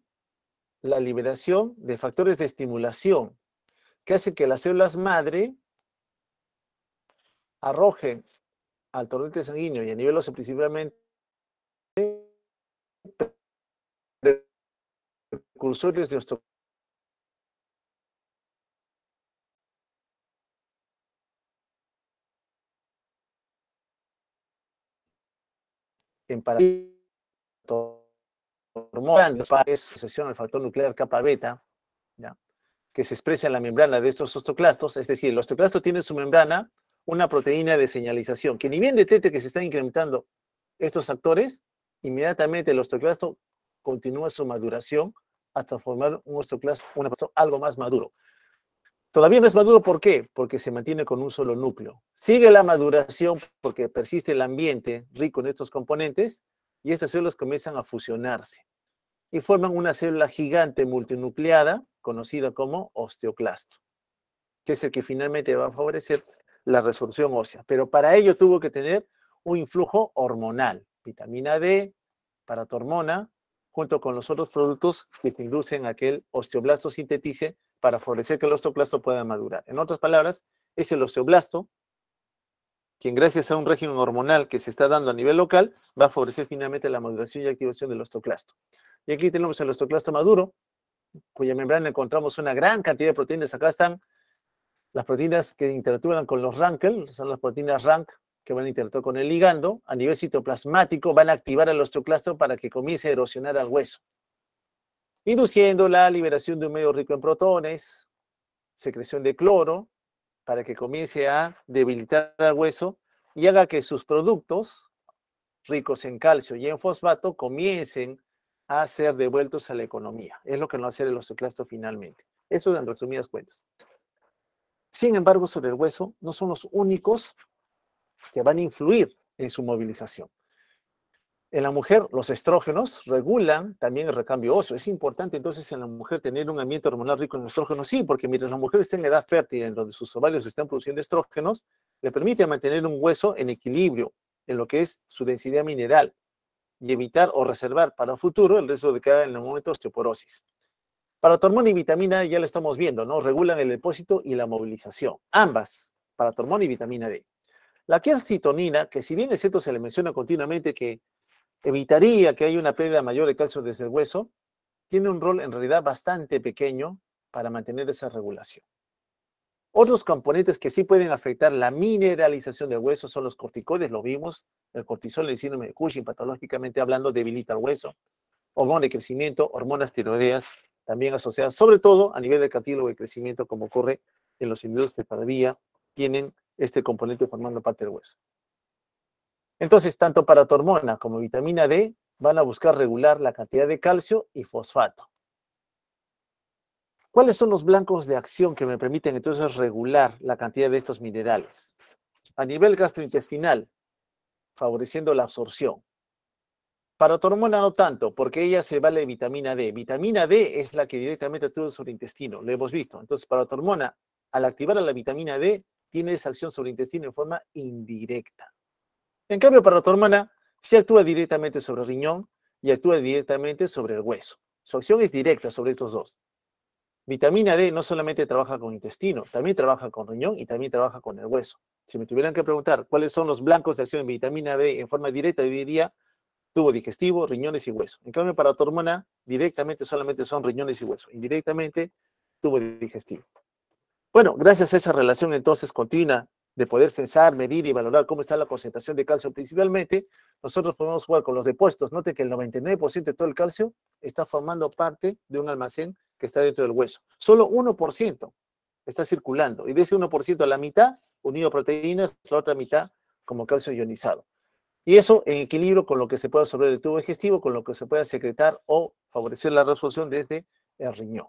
la liberación de factores de estimulación que hacen que las células madre arrojen al torrente sanguíneo y a nivel principalmente principalmente precursores de osteoporosis en paratormodan, los al factor nuclear capa beta, que se expresa en la membrana de estos osteoclastos, es decir, el osteoclasto tiene en su membrana una proteína de señalización, que ni bien detecte que se están incrementando estos actores, inmediatamente el osteoclasto continúa su maduración hasta formar un osteoclasto, un algo más maduro. Todavía no es maduro, ¿por qué? Porque se mantiene con un solo núcleo. Sigue la maduración porque persiste el ambiente rico en estos componentes y estas células comienzan a fusionarse y forman una célula gigante multinucleada conocida como osteoclasto, que es el que finalmente va a favorecer la resolución ósea. Pero para ello tuvo que tener un influjo hormonal, vitamina D, paratormona, junto con los otros productos que inducen a que el osteoblasto sintetice para favorecer que el osteoclasto pueda madurar. En otras palabras, es el osteoblasto quien gracias a un régimen hormonal que se está dando a nivel local va a favorecer finalmente la maduración y activación del osteoclasto. Y aquí tenemos el osteoclasto maduro, cuya membrana encontramos una gran cantidad de proteínas. Acá están las proteínas que interactúan con los Rankel, son las proteínas Rank que van a interactuar con el ligando. A nivel citoplasmático van a activar al osteoclasto para que comience a erosionar al hueso induciendo la liberación de un medio rico en protones, secreción de cloro, para que comience a debilitar al hueso y haga que sus productos ricos en calcio y en fosfato comiencen a ser devueltos a la economía. Es lo que no hace el osteoclasto finalmente. Eso en resumidas cuentas. Sin embargo, sobre el hueso no son los únicos que van a influir en su movilización. En la mujer, los estrógenos regulan también el recambio óseo. Es importante entonces en la mujer tener un ambiente hormonal rico en estrógenos, sí, porque mientras la mujer está en la edad fértil, en donde sus ovarios están produciendo estrógenos, le permite mantener un hueso en equilibrio en lo que es su densidad mineral y evitar o reservar para el futuro el riesgo de caer en el momento osteoporosis. Para hormona y vitamina ya lo estamos viendo, ¿no? Regulan el depósito y la movilización, ambas, para hormona y vitamina D. La quercitonina, que si bien es cierto se le menciona continuamente que evitaría que haya una pérdida mayor de calcio desde el hueso, tiene un rol en realidad bastante pequeño para mantener esa regulación. Otros componentes que sí pueden afectar la mineralización del hueso son los corticoides, lo vimos, el cortisol, el síndrome de Cushing, patológicamente hablando, debilita el hueso, hormona de crecimiento, hormonas tiroideas también asociadas, sobre todo a nivel del catílogo de crecimiento, como ocurre en los individuos que todavía tienen este componente formando parte del hueso. Entonces, tanto para hormona como vitamina D van a buscar regular la cantidad de calcio y fosfato. ¿Cuáles son los blancos de acción que me permiten entonces regular la cantidad de estos minerales? A nivel gastrointestinal, favoreciendo la absorción. Para hormona no tanto, porque ella se vale de vitamina D. Vitamina D es la que directamente actúa sobre el intestino, lo hemos visto. Entonces, para hormona, al activar a la vitamina D, tiene esa acción sobre el intestino en forma indirecta. En cambio, para tu hormona, si actúa directamente sobre el riñón y actúa directamente sobre el hueso. Su acción es directa sobre estos dos. Vitamina D no solamente trabaja con intestino, también trabaja con riñón y también trabaja con el hueso. Si me tuvieran que preguntar cuáles son los blancos de acción de vitamina D en forma directa, yo diría tubo digestivo, riñones y hueso. En cambio, para tu hormona, directamente solamente son riñones y hueso, indirectamente tubo digestivo. Bueno, gracias a esa relación entonces continua de poder censar, medir y valorar cómo está la concentración de calcio principalmente, nosotros podemos jugar con los depuestos. Note que el 99% de todo el calcio está formando parte de un almacén que está dentro del hueso. Solo 1% está circulando. Y de ese 1% a la mitad, unido a proteínas, la otra mitad como calcio ionizado. Y eso en equilibrio con lo que se puede absorber del tubo digestivo, con lo que se pueda secretar o favorecer la resolución desde el riñón.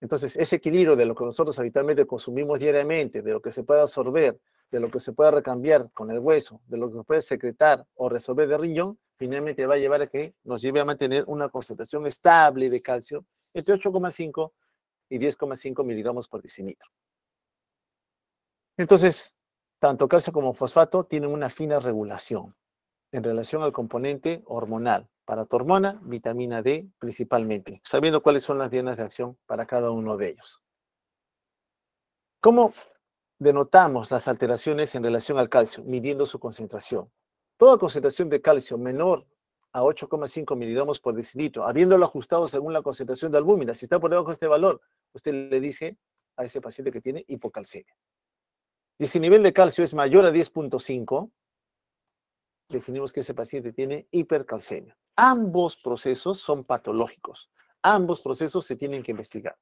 Entonces, ese equilibrio de lo que nosotros habitualmente consumimos diariamente, de lo que se puede absorber, de lo que se puede recambiar con el hueso, de lo que se puede secretar o resolver de riñón, finalmente va a llevar a que nos lleve a mantener una concentración estable de calcio entre 8,5 y 10,5 miligramos por decilitro. Entonces, tanto calcio como fosfato tienen una fina regulación en relación al componente hormonal para tu hormona, vitamina D principalmente, sabiendo cuáles son las dianas de acción para cada uno de ellos. ¿Cómo denotamos las alteraciones en relación al calcio? Midiendo su concentración. Toda concentración de calcio menor a 8,5 miligramos por decilitro, habiéndolo ajustado según la concentración de albúmina, si está por debajo de este valor, usted le dice a ese paciente que tiene hipocalcemia. Y si el nivel de calcio es mayor a 10.5, definimos que ese paciente tiene hipercalcemia. Ambos procesos son patológicos. Ambos procesos se tienen que investigar.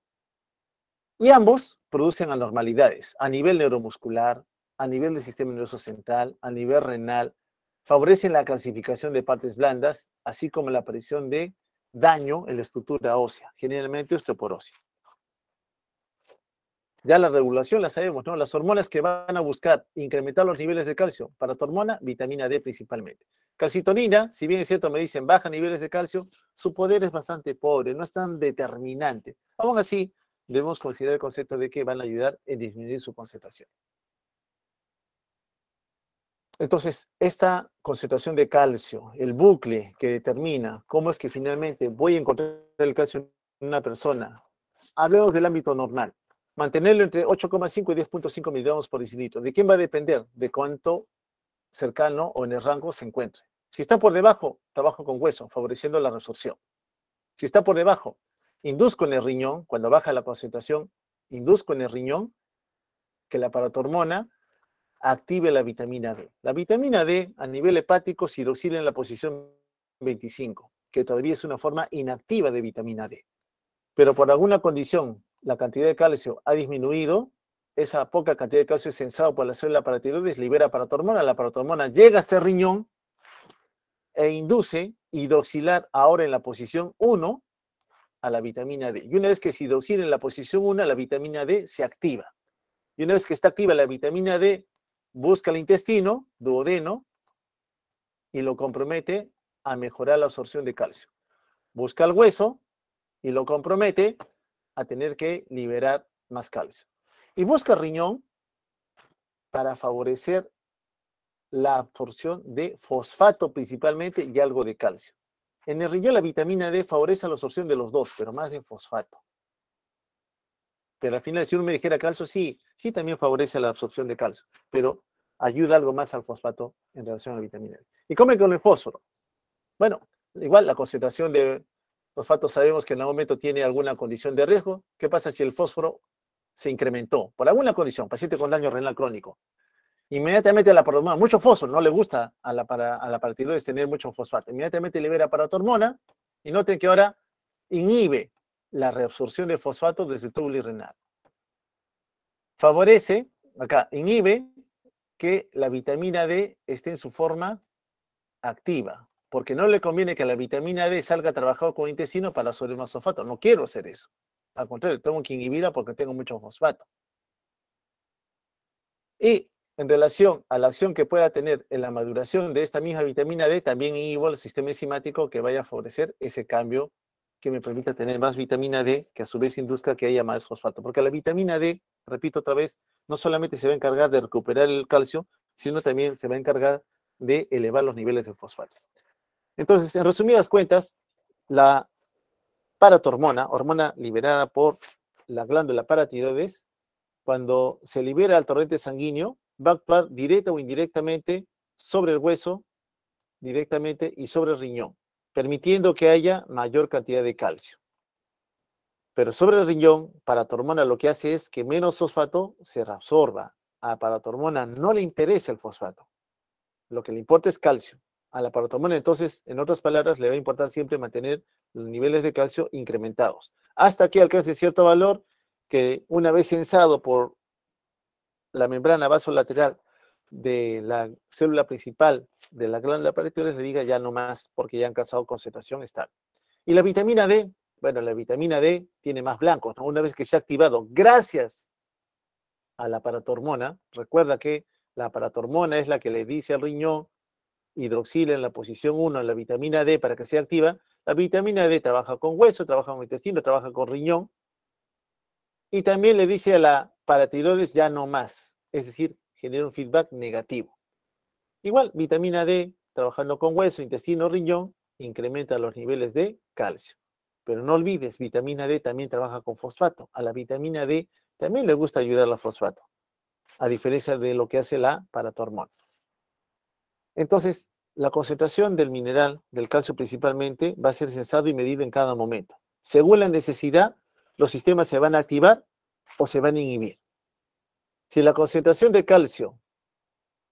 Y ambos producen anormalidades a nivel neuromuscular, a nivel del sistema nervioso central, a nivel renal, favorecen la calcificación de partes blandas, así como la aparición de daño en la estructura ósea, generalmente osteoporosis. Ya la regulación la sabemos, ¿no? Las hormonas que van a buscar incrementar los niveles de calcio para esta hormona, vitamina D principalmente. Calcitonina, si bien es cierto, me dicen baja niveles de calcio, su poder es bastante pobre, no es tan determinante. Aún así, debemos considerar el concepto de que van a ayudar en disminuir su concentración. Entonces, esta concentración de calcio, el bucle que determina cómo es que finalmente voy a encontrar el calcio en una persona, hablemos del ámbito normal mantenerlo entre 8,5 y 10,5 miligramos por decilitro. ¿De quién va a depender? De cuánto cercano o en el rango se encuentre. Si está por debajo, trabajo con hueso, favoreciendo la resorción. Si está por debajo, induzco en el riñón, cuando baja la concentración, induzco en el riñón que la paratormona active la vitamina D. La vitamina D a nivel hepático se hidroxila en la posición 25, que todavía es una forma inactiva de vitamina D. Pero por alguna condición la cantidad de calcio ha disminuido, esa poca cantidad de calcio es sensado por la célula paratiroides libera paratormona. La paratormona llega a este riñón e induce hidroxilar ahora en la posición 1 a la vitamina D. Y una vez que se hidroxila en la posición 1, la vitamina D se activa. Y una vez que está activa la vitamina D, busca el intestino, duodeno, y lo compromete a mejorar la absorción de calcio. Busca el hueso y lo compromete a tener que liberar más calcio. Y busca riñón para favorecer la absorción de fosfato principalmente y algo de calcio. En el riñón la vitamina D favorece la absorción de los dos, pero más de fosfato. Pero al final, si uno me dijera calcio, sí, sí también favorece la absorción de calcio, pero ayuda algo más al fosfato en relación a la vitamina D. ¿Y come con el fósforo? Bueno, igual la concentración de los sabemos que en algún momento tiene alguna condición de riesgo. ¿Qué pasa si el fósforo se incrementó por alguna condición? Paciente con daño renal crónico. Inmediatamente la paratormona, mucho fósforo, no le gusta a la, a tener mucho fosfato. Inmediatamente libera paratormona y noten que ahora inhibe la reabsorción de fosfato desde el túbulo renal. Favorece, acá, inhibe que la vitamina D esté en su forma activa porque no le conviene que la vitamina D salga trabajado con el intestino para absorber más fosfato. No quiero hacer eso. Al contrario, tengo que inhibirla porque tengo mucho fosfato. Y en relación a la acción que pueda tener en la maduración de esta misma vitamina D, también inhibo el sistema enzimático que vaya a favorecer ese cambio que me permita tener más vitamina D, que a su vez induzca que haya más fosfato. Porque la vitamina D, repito otra vez, no solamente se va a encargar de recuperar el calcio, sino también se va a encargar de elevar los niveles de fosfato. Entonces, en resumidas cuentas, la paratormona, hormona liberada por la glándula paratiroides, cuando se libera al torrente sanguíneo, va a actuar directa o indirectamente sobre el hueso, directamente y sobre el riñón, permitiendo que haya mayor cantidad de calcio. Pero sobre el riñón, paratormona lo que hace es que menos fosfato se reabsorba. A paratormona no le interesa el fosfato. Lo que le importa es calcio a la paratormona, Entonces, en otras palabras, le va a importar siempre mantener los niveles de calcio incrementados hasta que alcance cierto valor que una vez censado por la membrana vasolateral de la célula principal de la glándula parietal le diga ya no más porque ya han alcanzado concentración estable. Y la vitamina D, bueno, la vitamina D tiene más blancos, una vez que se ha activado gracias a la paratormona, recuerda que la paratormona es la que le dice al riñón hidroxila en la posición 1, en la vitamina D para que sea activa, la vitamina D trabaja con hueso, trabaja con intestino, trabaja con riñón. Y también le dice a la paratiroides ya no más, es decir, genera un feedback negativo. Igual, vitamina D, trabajando con hueso, intestino, riñón, incrementa los niveles de calcio. Pero no olvides, vitamina D también trabaja con fosfato. A la vitamina D también le gusta ayudar al fosfato, a diferencia de lo que hace la paratormona. Entonces, la concentración del mineral, del calcio principalmente, va a ser sensado y medido en cada momento. Según la necesidad, los sistemas se van a activar o se van a inhibir. Si la concentración de calcio,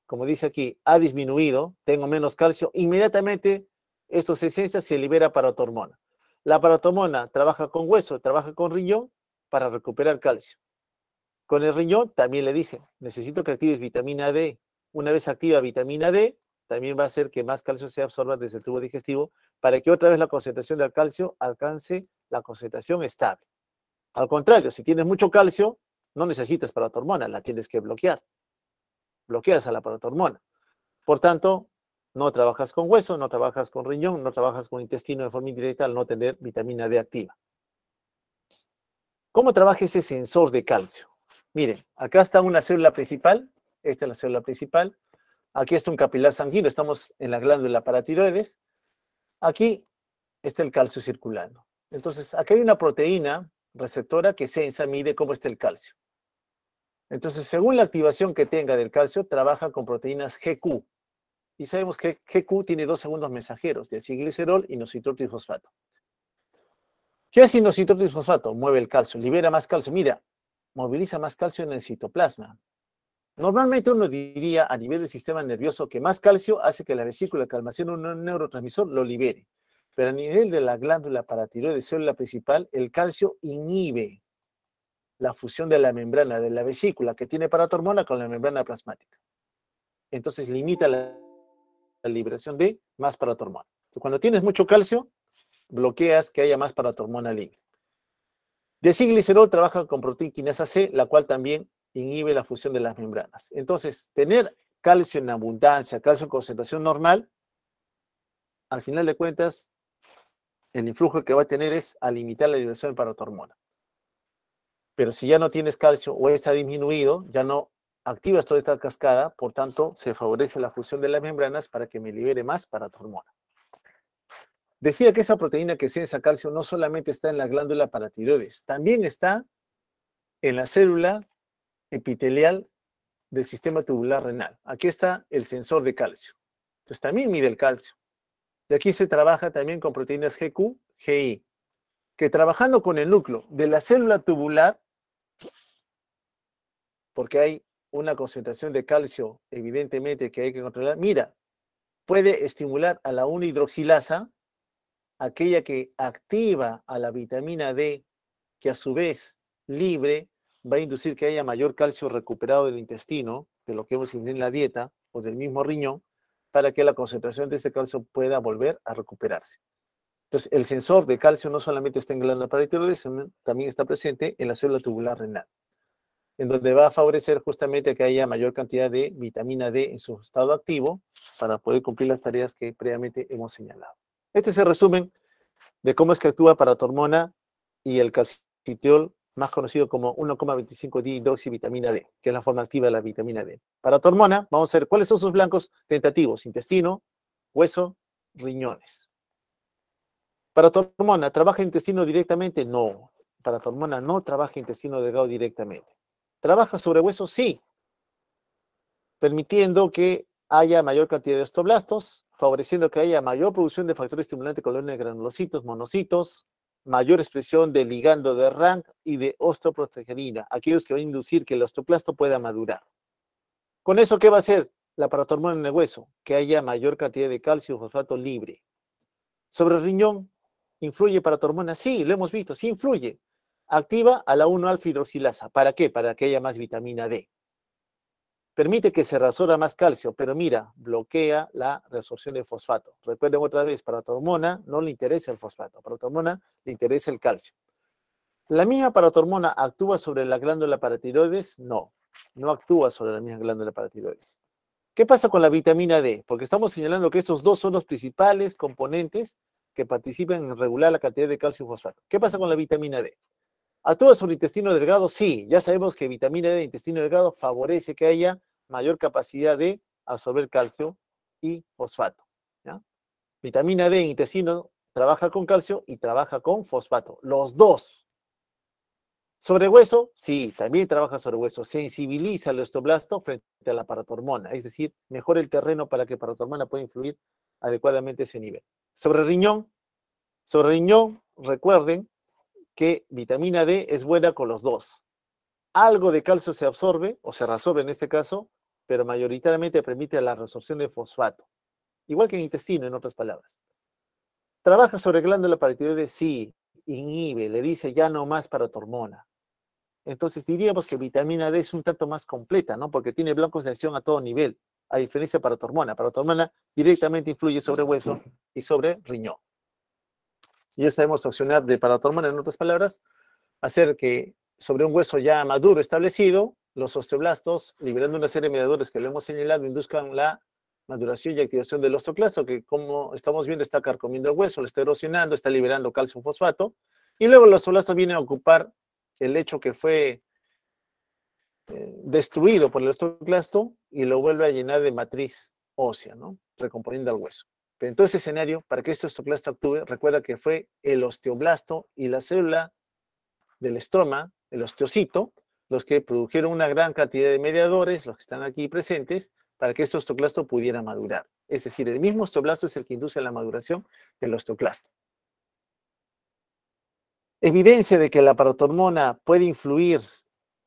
como dice aquí, ha disminuido, tengo menos calcio, inmediatamente esto se sensa, se libera paratormona. La paratormona trabaja con hueso, trabaja con riñón para recuperar calcio. Con el riñón también le dice: necesito que actives vitamina D. Una vez activa vitamina D, también va a hacer que más calcio se absorba desde el tubo digestivo para que otra vez la concentración del calcio alcance la concentración estable. Al contrario, si tienes mucho calcio, no necesitas para la tienes que bloquear. Bloqueas a la para Por tanto, no trabajas con hueso, no trabajas con riñón, no trabajas con intestino de forma indirecta al no tener vitamina D activa. ¿Cómo trabaja ese sensor de calcio? Miren, acá está una célula principal, esta es la célula principal, Aquí está un capilar sanguíneo, estamos en la glándula paratiroides. Aquí está el calcio circulando. Entonces, aquí hay una proteína receptora que se mide cómo está el calcio. Entonces, según la activación que tenga del calcio, trabaja con proteínas GQ. Y sabemos que GQ tiene dos segundos mensajeros, diacilglicerol y nocitorto fosfato. ¿Qué hace y fosfato? Mueve el calcio, libera más calcio. Mira, moviliza más calcio en el citoplasma. Normalmente uno diría a nivel del sistema nervioso que más calcio hace que la vesícula que almacena un neurotransmisor lo libere, pero a nivel de la glándula paratiroide célula principal, el calcio inhibe la fusión de la membrana de la vesícula que tiene paratormona con la membrana plasmática. Entonces limita la, liberación de más paratormona. Cuando tienes mucho calcio, bloqueas que haya más paratormona libre. Desiglicerol trabaja con proteína C, la cual también inhibe la fusión de las membranas. Entonces, tener calcio en abundancia, calcio en concentración normal, al final de cuentas, el influjo que va a tener es a limitar la liberación de hormona. Pero si ya no tienes calcio o está disminuido, ya no activas toda esta cascada, por tanto, se favorece la fusión de las membranas para que me libere más paratormona. Decía que esa proteína que sensa calcio no solamente está en la glándula paratiroides, también está en la célula epitelial del sistema tubular renal. Aquí está el sensor de calcio. Entonces también mide el calcio. Y aquí se trabaja también con proteínas GQ, GI, que trabajando con el núcleo de la célula tubular, porque hay una concentración de calcio evidentemente que hay que controlar, mira, puede estimular a la 1-hidroxilasa, aquella que activa a la vitamina D, que a su vez libre va a inducir que haya mayor calcio recuperado del intestino, de lo que hemos en la dieta o del mismo riñón, para que la concentración de este calcio pueda volver a recuperarse. Entonces, el sensor de calcio no solamente está en glándula paratiroides, sino también está presente en la célula tubular renal, en donde va a favorecer justamente que haya mayor cantidad de vitamina D en su estado activo para poder cumplir las tareas que previamente hemos señalado. Este es el resumen de cómo es que actúa para y el calcitriol más conocido como 1,25 D vitamina D, que es la forma activa de la vitamina D. Para tu hormona, vamos a ver cuáles son sus blancos tentativos, intestino, hueso, riñones. Para tu hormona, ¿trabaja intestino directamente? No. Para tu hormona no trabaja intestino delgado directamente. ¿Trabaja sobre hueso? Sí. Permitiendo que haya mayor cantidad de osteoblastos, favoreciendo que haya mayor producción de factores estimulantes, colonias de granulocitos, monocitos, mayor expresión de ligando de rank y de osteoprotegerina, aquellos que van a inducir que el osteoplasto pueda madurar. ¿Con eso qué va a hacer? La paratormona en el hueso, que haya mayor cantidad de calcio y fosfato libre. Sobre el riñón, ¿influye paratormona? Sí, lo hemos visto, sí influye. Activa a la 1-alfa hidroxilasa. ¿Para qué? Para que haya más vitamina D. Permite que se rasura más calcio, pero mira, bloquea la resorción de fosfato. Recuerden otra vez, para la hormona no le interesa el fosfato, para la hormona le interesa el calcio. ¿La misma paratormona actúa sobre la glándula paratiroides? No, no actúa sobre la misma glándula paratiroides. ¿Qué pasa con la vitamina D? Porque estamos señalando que estos dos son los principales componentes que participan en regular la cantidad de calcio y fosfato. ¿Qué pasa con la vitamina D? ¿Actúa sobre intestino delgado? Sí, ya sabemos que vitamina e D intestino delgado favorece que haya mayor capacidad de absorber calcio y fosfato. Vitamina D en intestino trabaja con calcio y trabaja con fosfato, los dos. Sobre hueso, sí, también trabaja sobre hueso. Sensibiliza el osteoblasto frente a la paratormona, es decir, mejora el terreno para que la paratormona pueda influir adecuadamente ese nivel. Sobre riñón, sobre riñón, recuerden que vitamina D es buena con los dos. Algo de calcio se absorbe, o se resuelve en este caso, pero mayoritariamente permite la resorción de fosfato. Igual que en intestino, en otras palabras. ¿Trabaja sobre glándula de Sí, inhibe, le dice ya no más para tu hormona. Entonces diríamos que vitamina D es un tanto más completa, ¿no? Porque tiene blancos de acción a todo nivel, a diferencia para tu hormona. Para directamente influye sobre hueso y sobre riñón y ya sabemos accionar de paratormona, en otras palabras, hacer que sobre un hueso ya maduro establecido, los osteoblastos, liberando una serie de mediadores que lo hemos señalado, induzcan la maduración y activación del osteoclasto, que como estamos viendo está carcomiendo el hueso, le está erosionando, está liberando calcio fosfato, y luego el osteoblasto viene a ocupar el hecho que fue eh, destruido por el osteoclasto y lo vuelve a llenar de matriz ósea, ¿no? Recomponiendo al hueso. Pero en todo ese escenario, para que este osteoclasto actúe, recuerda que fue el osteoblasto y la célula del estroma, el osteocito, los que produjeron una gran cantidad de mediadores, los que están aquí presentes, para que este osteoclasto pudiera madurar. Es decir, el mismo osteoblasto es el que induce la maduración del osteoclasto. Evidencia de que la paratormona puede influir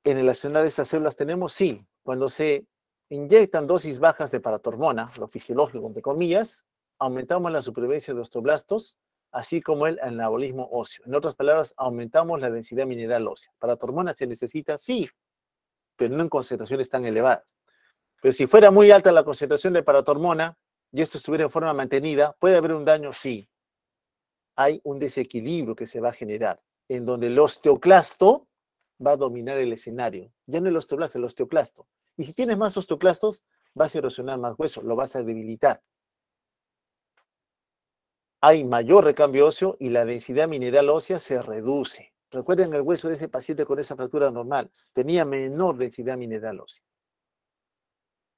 en el accionar de estas células tenemos, sí, cuando se inyectan dosis bajas de paratormona, lo fisiológico entre comillas, aumentamos la supervivencia de osteoblastos, así como el anabolismo óseo. En otras palabras, aumentamos la densidad mineral ósea. Para hormona se necesita, sí, pero no en concentraciones tan elevadas. Pero si fuera muy alta la concentración de paratormona y esto estuviera en forma mantenida, ¿puede haber un daño? Sí. Hay un desequilibrio que se va a generar, en donde el osteoclasto va a dominar el escenario. Ya no el osteoblasto, el osteoclasto. Y si tienes más osteoclastos, vas a erosionar más hueso, lo vas a debilitar hay mayor recambio óseo y la densidad mineral ósea se reduce. Recuerden el hueso de ese paciente con esa fractura normal, tenía menor densidad mineral ósea.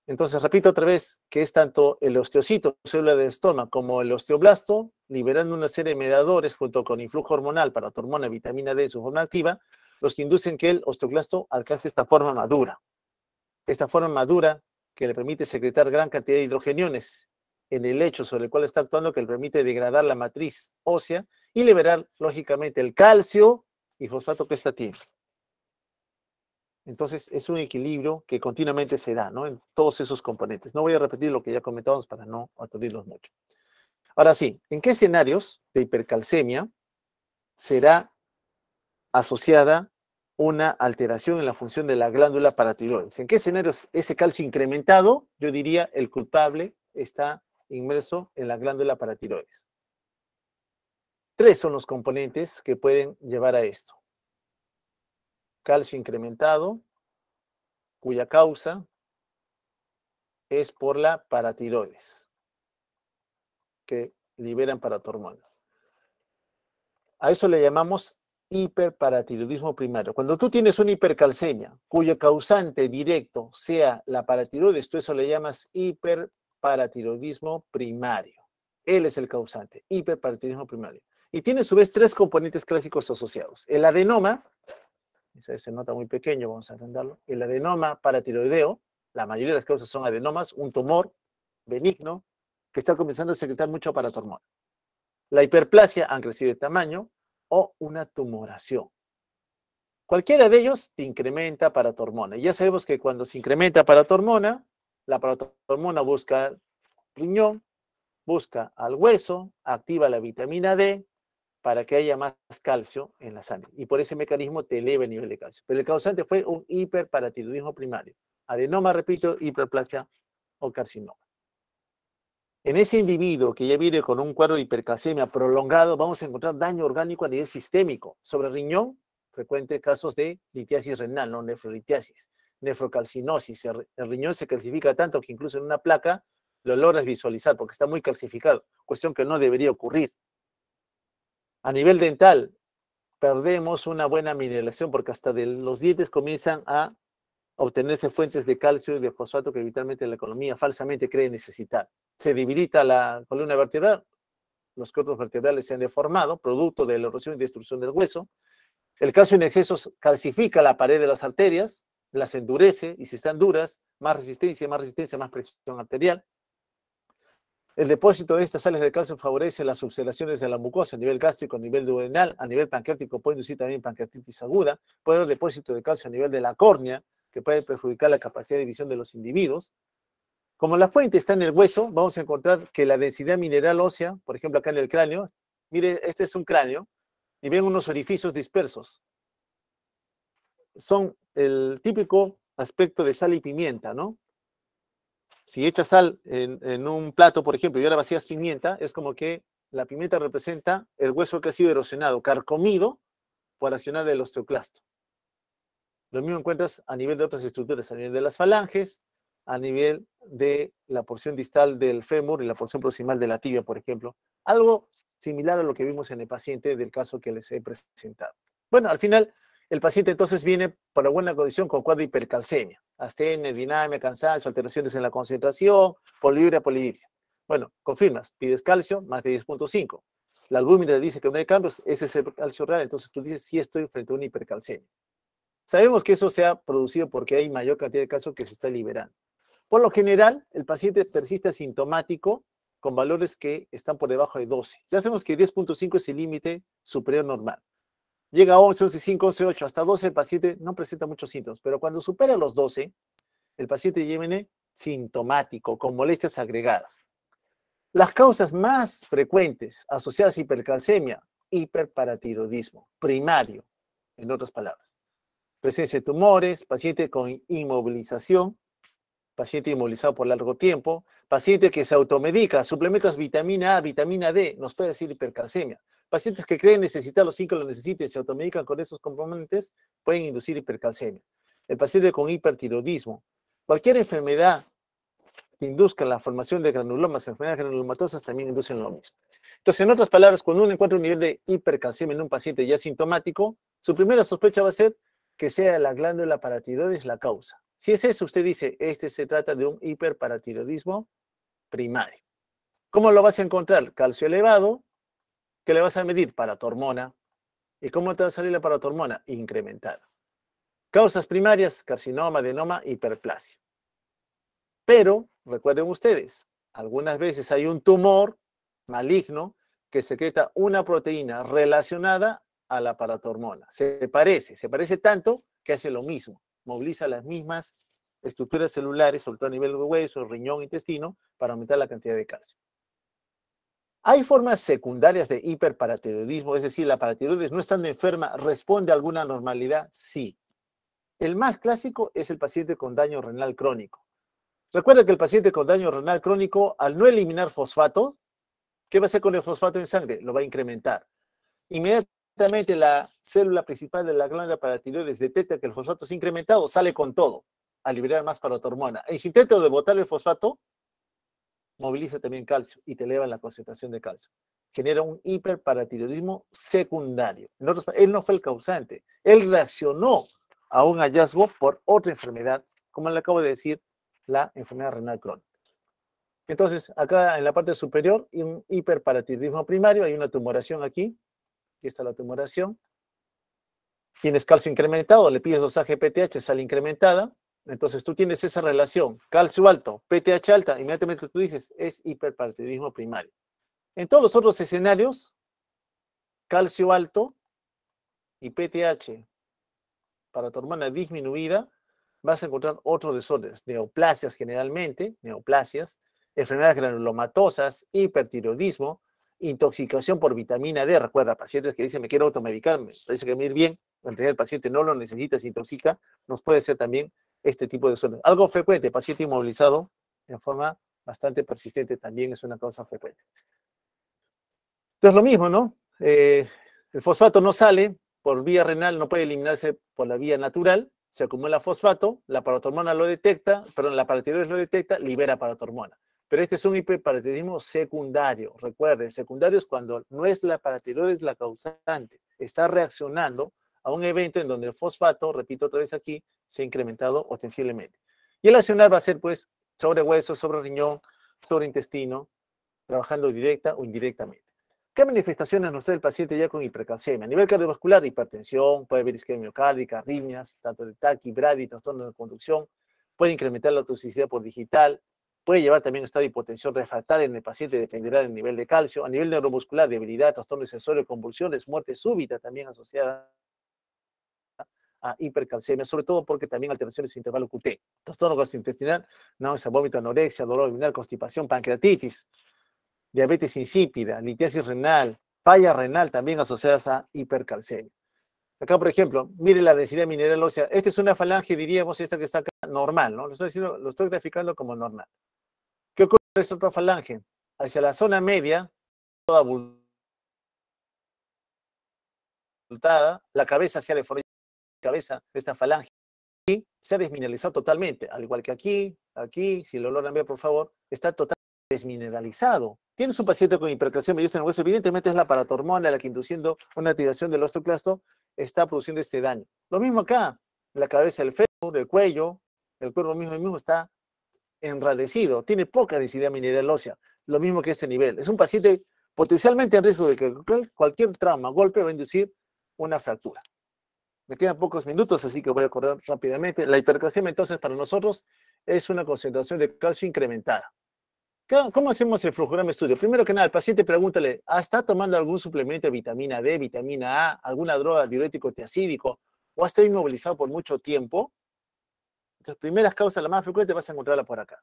Entonces, repito otra vez que es tanto el osteocito, célula de estómago, como el osteoblasto, liberando una serie de mediadores junto con influjo hormonal para tu hormona vitamina D en su forma activa, los que inducen que el osteoblasto alcance esta forma madura. Esta forma madura que le permite secretar gran cantidad de hidrogeniones en el hecho sobre el cual está actuando que le permite degradar la matriz ósea y liberar, lógicamente, el calcio y fosfato que está tiene. Entonces, es un equilibrio que continuamente se da, ¿no? En todos esos componentes. No voy a repetir lo que ya comentamos para no aturdirlos mucho. Ahora sí, ¿en qué escenarios de hipercalcemia será asociada una alteración en la función de la glándula paratiroides. ¿En qué escenarios ese calcio incrementado? Yo diría el culpable está inmerso en la glándula paratiroides. Tres son los componentes que pueden llevar a esto. Calcio incrementado, cuya causa es por la paratiroides, que liberan paratormona. A eso le llamamos hiperparatiroidismo primario. Cuando tú tienes una hipercalcemia cuyo causante directo sea la paratiroides, tú eso le llamas hiper paratiroidismo primario. Él es el causante, hiperparatiroidismo primario. Y tiene a su vez tres componentes clásicos asociados. El adenoma, se nota muy pequeño, vamos a arrendarlo, El adenoma paratiroideo, la mayoría de las causas son adenomas, un tumor benigno que está comenzando a secretar mucho paratormona La hiperplasia, han crecido de tamaño, o una tumoración. Cualquiera de ellos te incrementa paratormona. Y ya sabemos que cuando se incrementa para paratormona, la protohormona busca riñón, busca al hueso, activa la vitamina D para que haya más calcio en la sangre. Y por ese mecanismo te eleva el nivel de calcio. Pero el causante fue un hiperparatiroidismo primario. Adenoma, repito, hiperplasia o carcinoma. En ese individuo que ya vive con un cuadro de hipercalcemia prolongado, vamos a encontrar daño orgánico a nivel sistémico. Sobre riñón, Frecuente casos de litiasis renal, no nefrolitiasis nefrocalcinosis. El, riñón se calcifica tanto que incluso en una placa lo logras visualizar porque está muy calcificado, cuestión que no debería ocurrir. A nivel dental, perdemos una buena mineralización porque hasta de los dientes comienzan a obtenerse fuentes de calcio y de fosfato que vitalmente la economía falsamente cree necesitar. Se debilita la columna vertebral, los cuerpos vertebrales se han deformado, producto de la erosión y destrucción del hueso. El calcio en exceso calcifica la pared de las arterias, las endurece y si están duras, más resistencia, más resistencia, más presión arterial. El depósito de estas sales de calcio favorece las ulceraciones de la mucosa a nivel gástrico, a nivel duodenal, a nivel pancreático, puede inducir también pancreatitis aguda, puede haber depósito de calcio a nivel de la córnea, que puede perjudicar la capacidad de visión de los individuos. Como la fuente está en el hueso, vamos a encontrar que la densidad mineral ósea, por ejemplo acá en el cráneo, mire, este es un cráneo, y ven unos orificios dispersos son el típico aspecto de sal y pimienta, ¿no? Si echas sal en, un plato, por ejemplo, y ahora vacías pimienta, es como que la pimienta representa el hueso que ha sido erosionado, carcomido por accionar del osteoclasto. Lo mismo encuentras a nivel de otras estructuras, a nivel de las falanges, a nivel de la porción distal del fémur y la porción proximal de la tibia, por ejemplo. Algo similar a lo que vimos en el paciente del caso que les he presentado. Bueno, al final el paciente entonces viene para buena condición con cuadro de hipercalcemia, astenia, dinamia, cansancio, alteraciones en la concentración, poliuria, polidipsia. Bueno, confirmas, pides calcio, más de 10.5. La albúmina dice que no hay cambios, ese es el calcio real, entonces tú dices, sí estoy frente a una hipercalcemia. Sabemos que eso se ha producido porque hay mayor cantidad de calcio que se está liberando. Por lo general, el paciente persiste asintomático con valores que están por debajo de 12. Ya sabemos que 10.5 es el límite superior normal llega a 11, 11, 5, 11, 8, hasta 12, el paciente no presenta muchos síntomas, pero cuando supera los 12, el paciente viene sintomático, con molestias agregadas. Las causas más frecuentes asociadas a hipercalcemia, hiperparatiroidismo primario, en otras palabras. Presencia de tumores, paciente con inmovilización, paciente inmovilizado por largo tiempo, paciente que se automedica, suplementos vitamina A, vitamina D, nos puede decir hipercalcemia. Pacientes que creen necesitar los cinco lo necesiten, se automedican con esos componentes, pueden inducir hipercalcemia. El paciente con hipertiroidismo, cualquier enfermedad que induzca la formación de granulomas, enfermedades granulomatosas también inducen lo mismo. Entonces, en otras palabras, cuando uno encuentra un nivel de hipercalcemia en un paciente ya sintomático, su primera sospecha va a ser que sea la glándula paratiroides la causa. Si es eso, usted dice, este se trata de un hiperparatiroidismo primario. ¿Cómo lo vas a encontrar? Calcio elevado, ¿Qué le vas a medir? Paratormona. ¿Y cómo te va a salir la paratormona? Incrementada. Causas primarias, carcinoma, adenoma, hiperplasia. Pero, recuerden ustedes, algunas veces hay un tumor maligno que secreta una proteína relacionada a la paratormona. Se parece, se parece tanto que hace lo mismo, moviliza las mismas estructuras celulares, sobre todo a nivel de hueso, riñón, intestino, para aumentar la cantidad de calcio. Hay formas secundarias de hiperparatiroidismo, es decir, la paratiroides no estando enferma responde a alguna normalidad, sí. El más clásico es el paciente con daño renal crónico. Recuerda que el paciente con daño renal crónico, al no eliminar fosfato, ¿qué va a hacer con el fosfato en sangre? Lo va a incrementar. Inmediatamente la célula principal de la glándula paratiroides detecta que el fosfato es incrementado, sale con todo a liberar más paratormona. Y si intento de botar el fosfato, moviliza también calcio y te eleva la concentración de calcio. Genera un hiperparatiroidismo secundario. él no fue el causante. Él reaccionó a un hallazgo por otra enfermedad, como le acabo de decir, la enfermedad renal crónica. Entonces, acá en la parte superior, un hiperparatiroidismo primario, hay una tumoración aquí. Aquí está la tumoración. Tienes calcio incrementado, le pides dosaje PTH, sale incrementada. Entonces tú tienes esa relación, calcio alto, PTH alta, inmediatamente tú dices, es hiperpartidismo primario. En todos los otros escenarios, calcio alto y PTH para tu hermana disminuida, vas a encontrar otros desórdenes, neoplasias generalmente, neoplasias, enfermedades granulomatosas, hipertiroidismo, intoxicación por vitamina D. Recuerda, pacientes que dicen, me quiero automedicar, me dice que me ir bien, en realidad el paciente no lo necesita, se intoxica, nos puede ser también este tipo de sonido. Algo frecuente, paciente inmovilizado en forma bastante persistente también es una causa frecuente. Entonces lo mismo, ¿no? Eh, el fosfato no sale por vía renal, no puede eliminarse por la vía natural, se acumula fosfato, la paratormona lo detecta, perdón, la paratiroides lo detecta, libera paratormona. Pero este es un hiperparatidismo secundario. Recuerden, secundario es cuando no es la paratiroides la causante, está reaccionando a un evento en donde el fosfato, repito otra vez aquí, se ha incrementado ostensiblemente. Y el accionar va a ser, pues, sobre hueso, sobre riñón, sobre intestino, trabajando directa o indirectamente. ¿Qué manifestaciones nos trae el paciente ya con hipercalcemia? A nivel cardiovascular, hipertensión, puede haber isquemia miocárdica, tanto de taqui, bradi, trastorno de conducción, puede incrementar la toxicidad por digital, puede llevar también a estado de hipotensión refractaria en el paciente, dependerá del nivel de calcio. A nivel neuromuscular, debilidad, trastorno sensorio, convulsiones, muerte súbita también asociada hipercalcemia, sobre todo porque también alteraciones de intervalo QT, trastorno gastrointestinal, náusea, vómito, anorexia, dolor abdominal, constipación, pancreatitis, diabetes insípida, litiasis renal, falla renal también asociada a hipercalcemia. Acá, por ejemplo, mire la densidad mineral ósea. Esta es una falange, diríamos, esta que está acá, normal, ¿no? Lo estoy, graficando como normal. ¿Qué ocurre con esta otra falange? Hacia la zona media, toda abultada, la cabeza hacia la cabeza esta falange y se ha desmineralizado totalmente, al igual que aquí, aquí, si lo logran ver, por favor, está totalmente desmineralizado. Tienes un paciente con hipercalcemia mellosa en el evidentemente es la paratormona la que induciendo una activación del osteoclasto está produciendo este daño. Lo mismo acá, la cabeza, el fémur, del cuello, el cuerpo mismo, mismo está enrarecido, tiene poca densidad mineral ósea, lo mismo que este nivel. Es un paciente potencialmente en riesgo de que cualquier trauma, golpe va a inducir una fractura. Me quedan pocos minutos, así que voy a correr rápidamente. La hipercalcemia, entonces, para nosotros es una concentración de calcio incrementada. ¿Cómo hacemos el flujograma estudio? Primero que nada, al paciente pregúntale, ¿ah, ¿está tomando algún suplemento de vitamina D, vitamina A, alguna droga diurético teacídico, o ha estado inmovilizado por mucho tiempo? Las primeras causas, la más frecuente, vas a encontrarla por acá.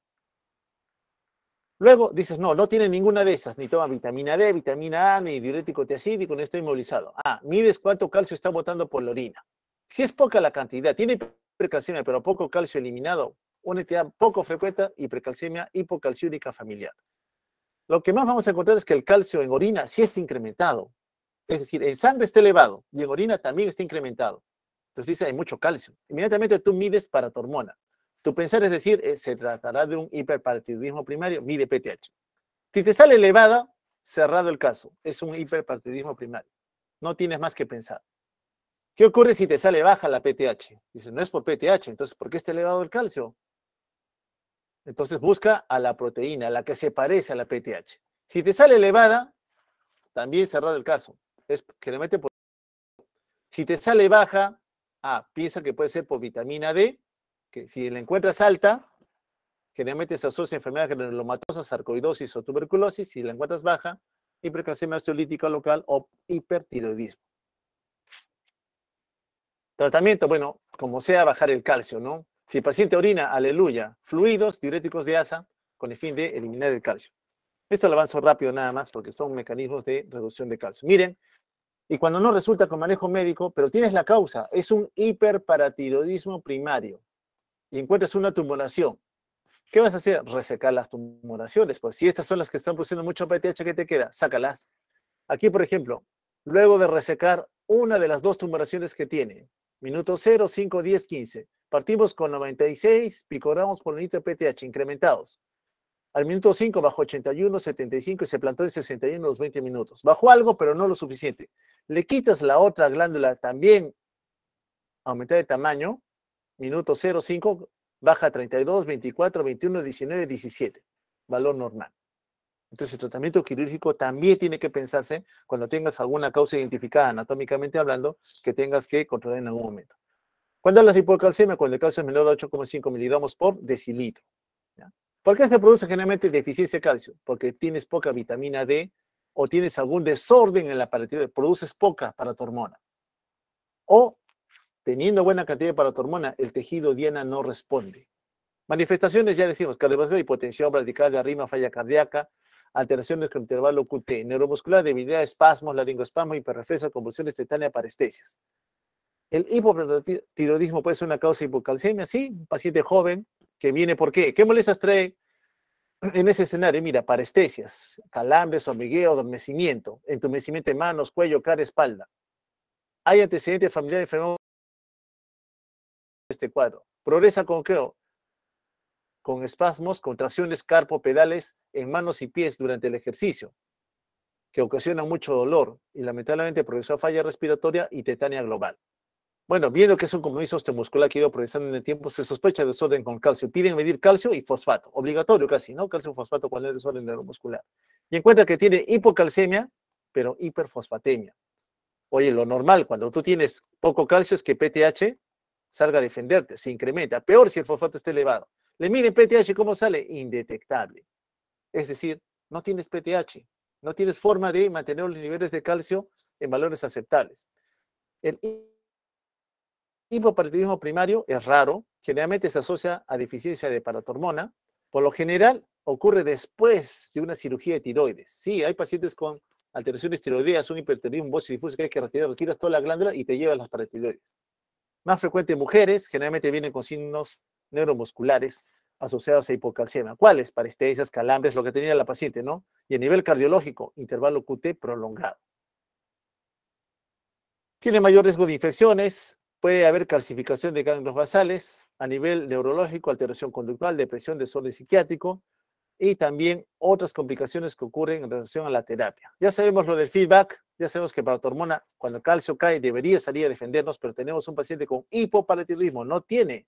Luego dices, no, no tiene ninguna de esas, ni toma vitamina D, vitamina A, ni diurético tiacídico, no está inmovilizado. Ah, mides cuánto calcio está botando por la orina. Si es poca la cantidad, tiene hipercalcemia, pero poco calcio eliminado, una entidad poco frecuente, hipercalcemia hipocalciúrica familiar. Lo que más vamos a encontrar es que el calcio en orina sí está incrementado. Es decir, en sangre está elevado y en orina también está incrementado. Entonces dice, hay mucho calcio. Inmediatamente tú mides para tu hormona. Tu pensar es decir, eh, se tratará de un hiperpartidismo primario, mire PTH. Si te sale elevada, cerrado el caso, es un hiperpartidismo primario. No tienes más que pensar. ¿Qué ocurre si te sale baja la PTH? Dice, no es por PTH, entonces, ¿por qué está elevado el calcio? Entonces busca a la proteína, la que se parece a la PTH. Si te sale elevada, también cerrado el caso. Es mete por... Si te sale baja, ah, piensa que puede ser por vitamina D si la encuentras alta, generalmente se asocia a enfermedades granulomatosas, sarcoidosis o tuberculosis, si la encuentras baja, hipercalcemia osteolítica local o hipertiroidismo. Tratamiento, bueno, como sea, bajar el calcio, ¿no? Si el paciente orina, aleluya, fluidos diuréticos de asa con el fin de eliminar el calcio. Esto lo avanzo rápido nada más porque son mecanismos de reducción de calcio. Miren, y cuando no resulta con manejo médico, pero tienes la causa, es un hiperparatiroidismo primario y encuentras una tumoración, ¿qué vas a hacer? Resecar las tumoraciones. Pues si estas son las que están produciendo mucho PTH, ¿qué te queda? Sácalas. Aquí, por ejemplo, luego de resecar una de las dos tumoraciones que tiene, minuto 0, 5, 10, 15, partimos con 96 picogramos por unidad de PTH incrementados. Al minuto 5 bajó 81, 75 y se plantó en 61 los 20 minutos. Bajó algo, pero no lo suficiente. Le quitas la otra glándula también aumentada de tamaño, minuto 05, baja 32, 24, 21, 19, 17, valor normal. Entonces, el tratamiento quirúrgico también tiene que pensarse cuando tengas alguna causa identificada anatómicamente hablando que tengas que controlar en algún momento. Cuando hablas de hipocalcemia, cuando el calcio es menor a 8,5 miligramos por decilitro. ¿Por qué se produce generalmente deficiencia de calcio? Porque tienes poca vitamina D o tienes algún desorden en la paratiroides, produces poca para hormona. O teniendo buena cantidad de paratormona, el tejido diana no responde. Manifestaciones, ya decimos, cardiovascular, hipotensión, de rima, falla cardíaca, alteraciones con intervalo QT, neuromuscular, debilidad, espasmos, laringoespasmo, hiperrefresa, convulsiones tetáneas, parestesias. El hipotiroidismo puede ser una causa de hipocalcemia, sí, un paciente joven que viene, ¿por qué? ¿Qué molestias trae en ese escenario? Mira, parestesias, calambres, hormigueo, adormecimiento, entumecimiento de manos, cuello, cara, espalda. Hay antecedentes familiares de este cuadro. Progresa con qué? Con espasmos, contracciones carpopedales en manos y pies durante el ejercicio, que ocasiona mucho dolor y lamentablemente progresó a falla respiratoria y tetania global. Bueno, viendo que es un compromiso osteomuscular que ha ido progresando en el tiempo, se sospecha de desorden con calcio. Piden medir calcio y fosfato, obligatorio casi, ¿no? Calcio y fosfato cuando hay desorden neuromuscular. Y encuentra que tiene hipocalcemia, pero hiperfosfatemia. Oye, lo normal cuando tú tienes poco calcio es que PTH salga a defenderte, se incrementa. Peor si el fosfato está elevado. Le miren PTH, ¿cómo sale? Indetectable. Es decir, no tienes PTH, no tienes forma de mantener los niveles de calcio en valores aceptables. El hipoparatidismo primario es raro, generalmente se asocia a deficiencia de paratormona. Por lo general, ocurre después de una cirugía de tiroides. Sí, hay pacientes con alteraciones tiroideas, un hipertiroidismo, un difuso que hay que retirar, retiras toda la glándula y te llevas las paratiroides más frecuente en mujeres, generalmente vienen con signos neuromusculares asociados a hipocalcemia. ¿Cuáles? Parestesias, calambres, lo que tenía la paciente, ¿no? Y a nivel cardiológico, intervalo QT prolongado. Tiene mayor riesgo de infecciones, puede haber calcificación de ganglios basales, a nivel neurológico, alteración conductual, depresión, desorden psiquiátrico y también otras complicaciones que ocurren en relación a la terapia. Ya sabemos lo del feedback, ya sabemos que para tu hormona, cuando el calcio cae, debería salir a defendernos, pero tenemos un paciente con hipoparatiroidismo, no tiene,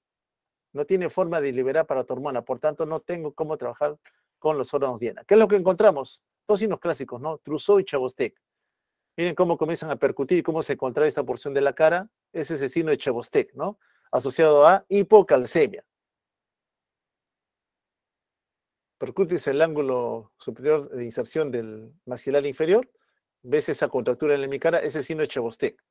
no tiene forma de liberar para tu hormona, por tanto no tengo cómo trabajar con los órganos diana. ¿Qué es lo que encontramos? Dos signos clásicos, ¿no? Trousseau y chavostec Miren cómo comienzan a percutir, cómo se contrae esta porción de la cara. Ese Es el signo de chavostec ¿no? Asociado a hipocalcemia. Percute el ángulo superior de inserción del maxilar inferior ves esa contractura en la cara? ese sí no es Chebostec.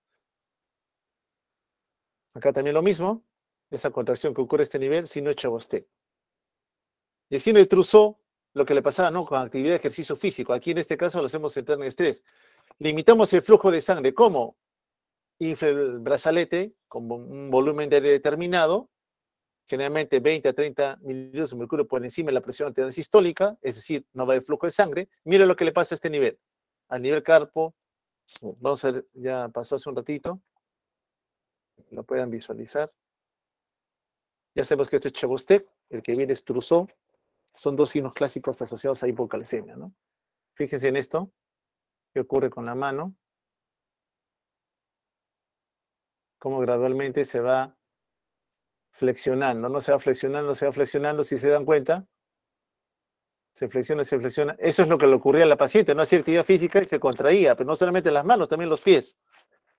Acá también lo mismo, esa contracción que ocurre a este nivel, no es Chebostec. Y el en el Trousseau, lo que le pasaba ¿no? con actividad de ejercicio físico, aquí en este caso lo hacemos centrar en estrés. Limitamos el flujo de sangre, como Infla el brazalete con un volumen de aire determinado, generalmente 20 a 30 mililitros de mercurio por encima de la presión arterial sistólica, es decir, no va el flujo de sangre. Mira lo que le pasa a este nivel a nivel carpo, vamos a ver, ya pasó hace un ratito, lo puedan visualizar. Ya sabemos que este es Chabostec, el que viene es Trousseau, son dos signos clásicos asociados a hipocalcemia, ¿no? Fíjense en esto, qué ocurre con la mano, cómo gradualmente se va flexionando, no se va flexionando, se va flexionando, si se dan cuenta, se flexiona, se flexiona. Eso es lo que le ocurría a la paciente, no hacía actividad física y se contraía, pero no solamente las manos, también los pies,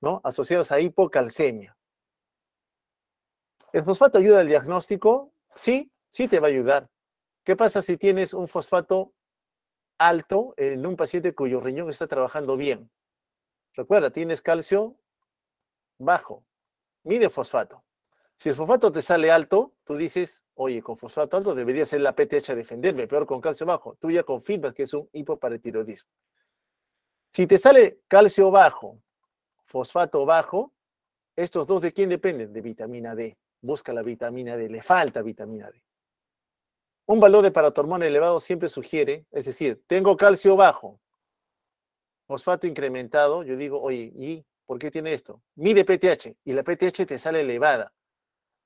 ¿no? Asociados a hipocalcemia. ¿El fosfato ayuda al diagnóstico? Sí, sí te va a ayudar. ¿Qué pasa si tienes un fosfato alto en un paciente cuyo riñón está trabajando bien? Recuerda, tienes calcio bajo, mide fosfato. Si el fosfato te sale alto, tú dices, oye, con fosfato alto debería ser la PTH a defenderme, peor con calcio bajo. Tú ya confirmas que es un hipoparatiroidismo. Si te sale calcio bajo, fosfato bajo, estos dos de quién dependen? De vitamina D. Busca la vitamina D, le falta vitamina D. Un valor de paratormona elevado siempre sugiere, es decir, tengo calcio bajo, fosfato incrementado, yo digo, oye, ¿y por qué tiene esto? Mide PTH y la PTH te sale elevada.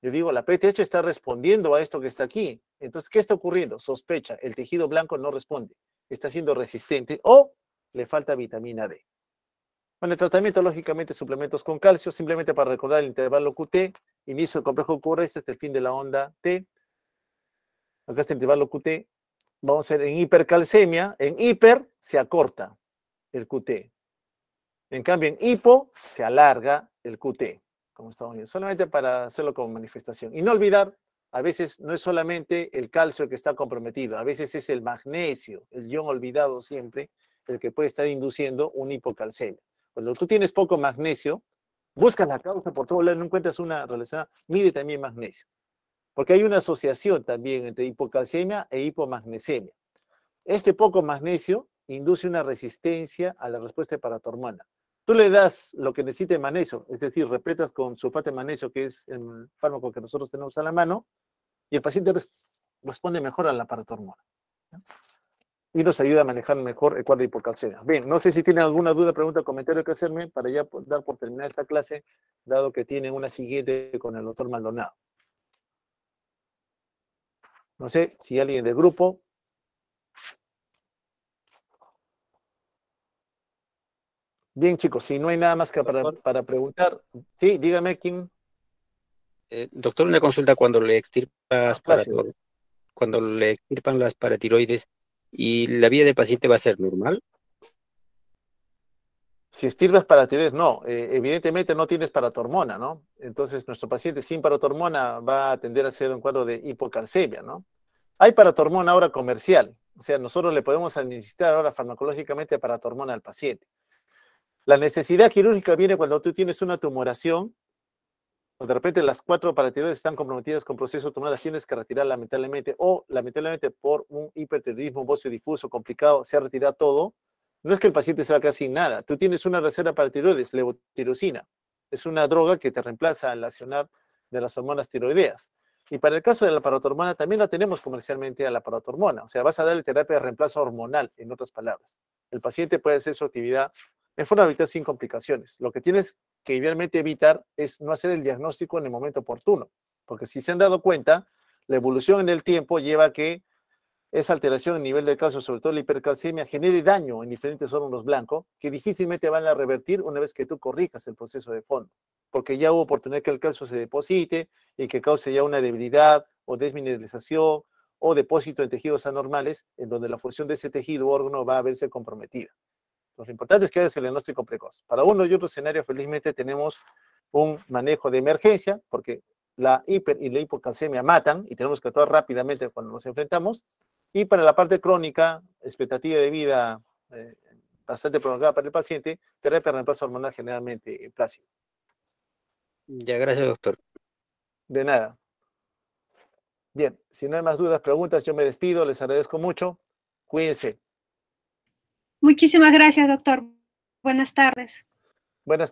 Yo digo, la PTH está respondiendo a esto que está aquí. Entonces, ¿qué está ocurriendo? Sospecha, el tejido blanco no responde, está siendo resistente o le falta vitamina D. Bueno, el tratamiento, lógicamente, suplementos con calcio, simplemente para recordar el intervalo QT, inicio del complejo este es el fin de la onda T. Acá está el intervalo QT. Vamos a ver en hipercalcemia, en hiper se acorta el QT. En cambio, en hipo se alarga el QT como Estados Unidos, solamente para hacerlo como manifestación. Y no olvidar, a veces no es solamente el calcio el que está comprometido, a veces es el magnesio, el ion olvidado siempre, el que puede estar induciendo una hipocalcemia. Cuando tú tienes poco magnesio, busca la causa por todo lado, no encuentras una relación, mide también magnesio. Porque hay una asociación también entre hipocalcemia e hipomagnesemia. Este poco magnesio induce una resistencia a la respuesta paratormona. Tú le das lo que necesite manejo, es decir, repletas con sulfato de que es el fármaco que nosotros tenemos a la mano, y el paciente responde mejor al aparato hormonal. Y nos ayuda a manejar mejor el cuadro de hipocalcemia. Bien, no sé si tienen alguna duda, pregunta o comentario que hacerme para ya dar por terminar esta clase, dado que tienen una siguiente con el doctor Maldonado. No sé si alguien del grupo Bien, chicos, si no hay nada más que para, preguntar, sí, dígame quién. Eh, doctor, una consulta cuando le extirpas ah, cuando le extirpan las paratiroides y la vida del paciente va a ser normal. Si extirpas paratiroides, no, eh, evidentemente no tienes paratormona, ¿no? Entonces nuestro paciente sin paratormona va a tender a ser un cuadro de hipocalcemia, ¿no? Hay paratormona ahora comercial, o sea, nosotros le podemos administrar ahora farmacológicamente paratormona al paciente. La necesidad quirúrgica viene cuando tú tienes una tumoración, o de repente las cuatro paratiroides están comprometidas con proceso tumoral, las tienes que retirar lamentablemente, o lamentablemente por un hipertiroidismo, bocio difuso, complicado, se ha retirado todo. No es que el paciente se va a quedar sin nada. Tú tienes una reserva para tiroides, levotirosina. Es una droga que te reemplaza al accionar de las hormonas tiroideas. Y para el caso de la paratormona, también la tenemos comercialmente a la paratormona. O sea, vas a darle terapia de reemplazo hormonal, en otras palabras. El paciente puede hacer su actividad forma evitar sin complicaciones. Lo que tienes que idealmente evitar es no hacer el diagnóstico en el momento oportuno, porque si se han dado cuenta, la evolución en el tiempo lleva a que esa alteración en nivel de calcio, sobre todo la hipercalcemia, genere daño en diferentes órganos blancos que difícilmente van a revertir una vez que tú corrijas el proceso de fondo, porque ya hubo oportunidad que el calcio se deposite y que cause ya una debilidad o desmineralización o depósito en tejidos anormales en donde la función de ese tejido o órgano va a verse comprometida lo importante es que hagas el diagnóstico precoz. Para uno y otro escenario, felizmente, tenemos un manejo de emergencia, porque la hiper y la hipocalcemia matan y tenemos que actuar rápidamente cuando nos enfrentamos. Y para la parte crónica, expectativa de vida eh, bastante prolongada para el paciente, terapia de reemplazo hormonal generalmente plácido. Ya, gracias, doctor. De nada. Bien, si no hay más dudas, preguntas, yo me despido, les agradezco mucho. Cuídense. Muchísimas gracias, doctor. Buenas tardes. Buenas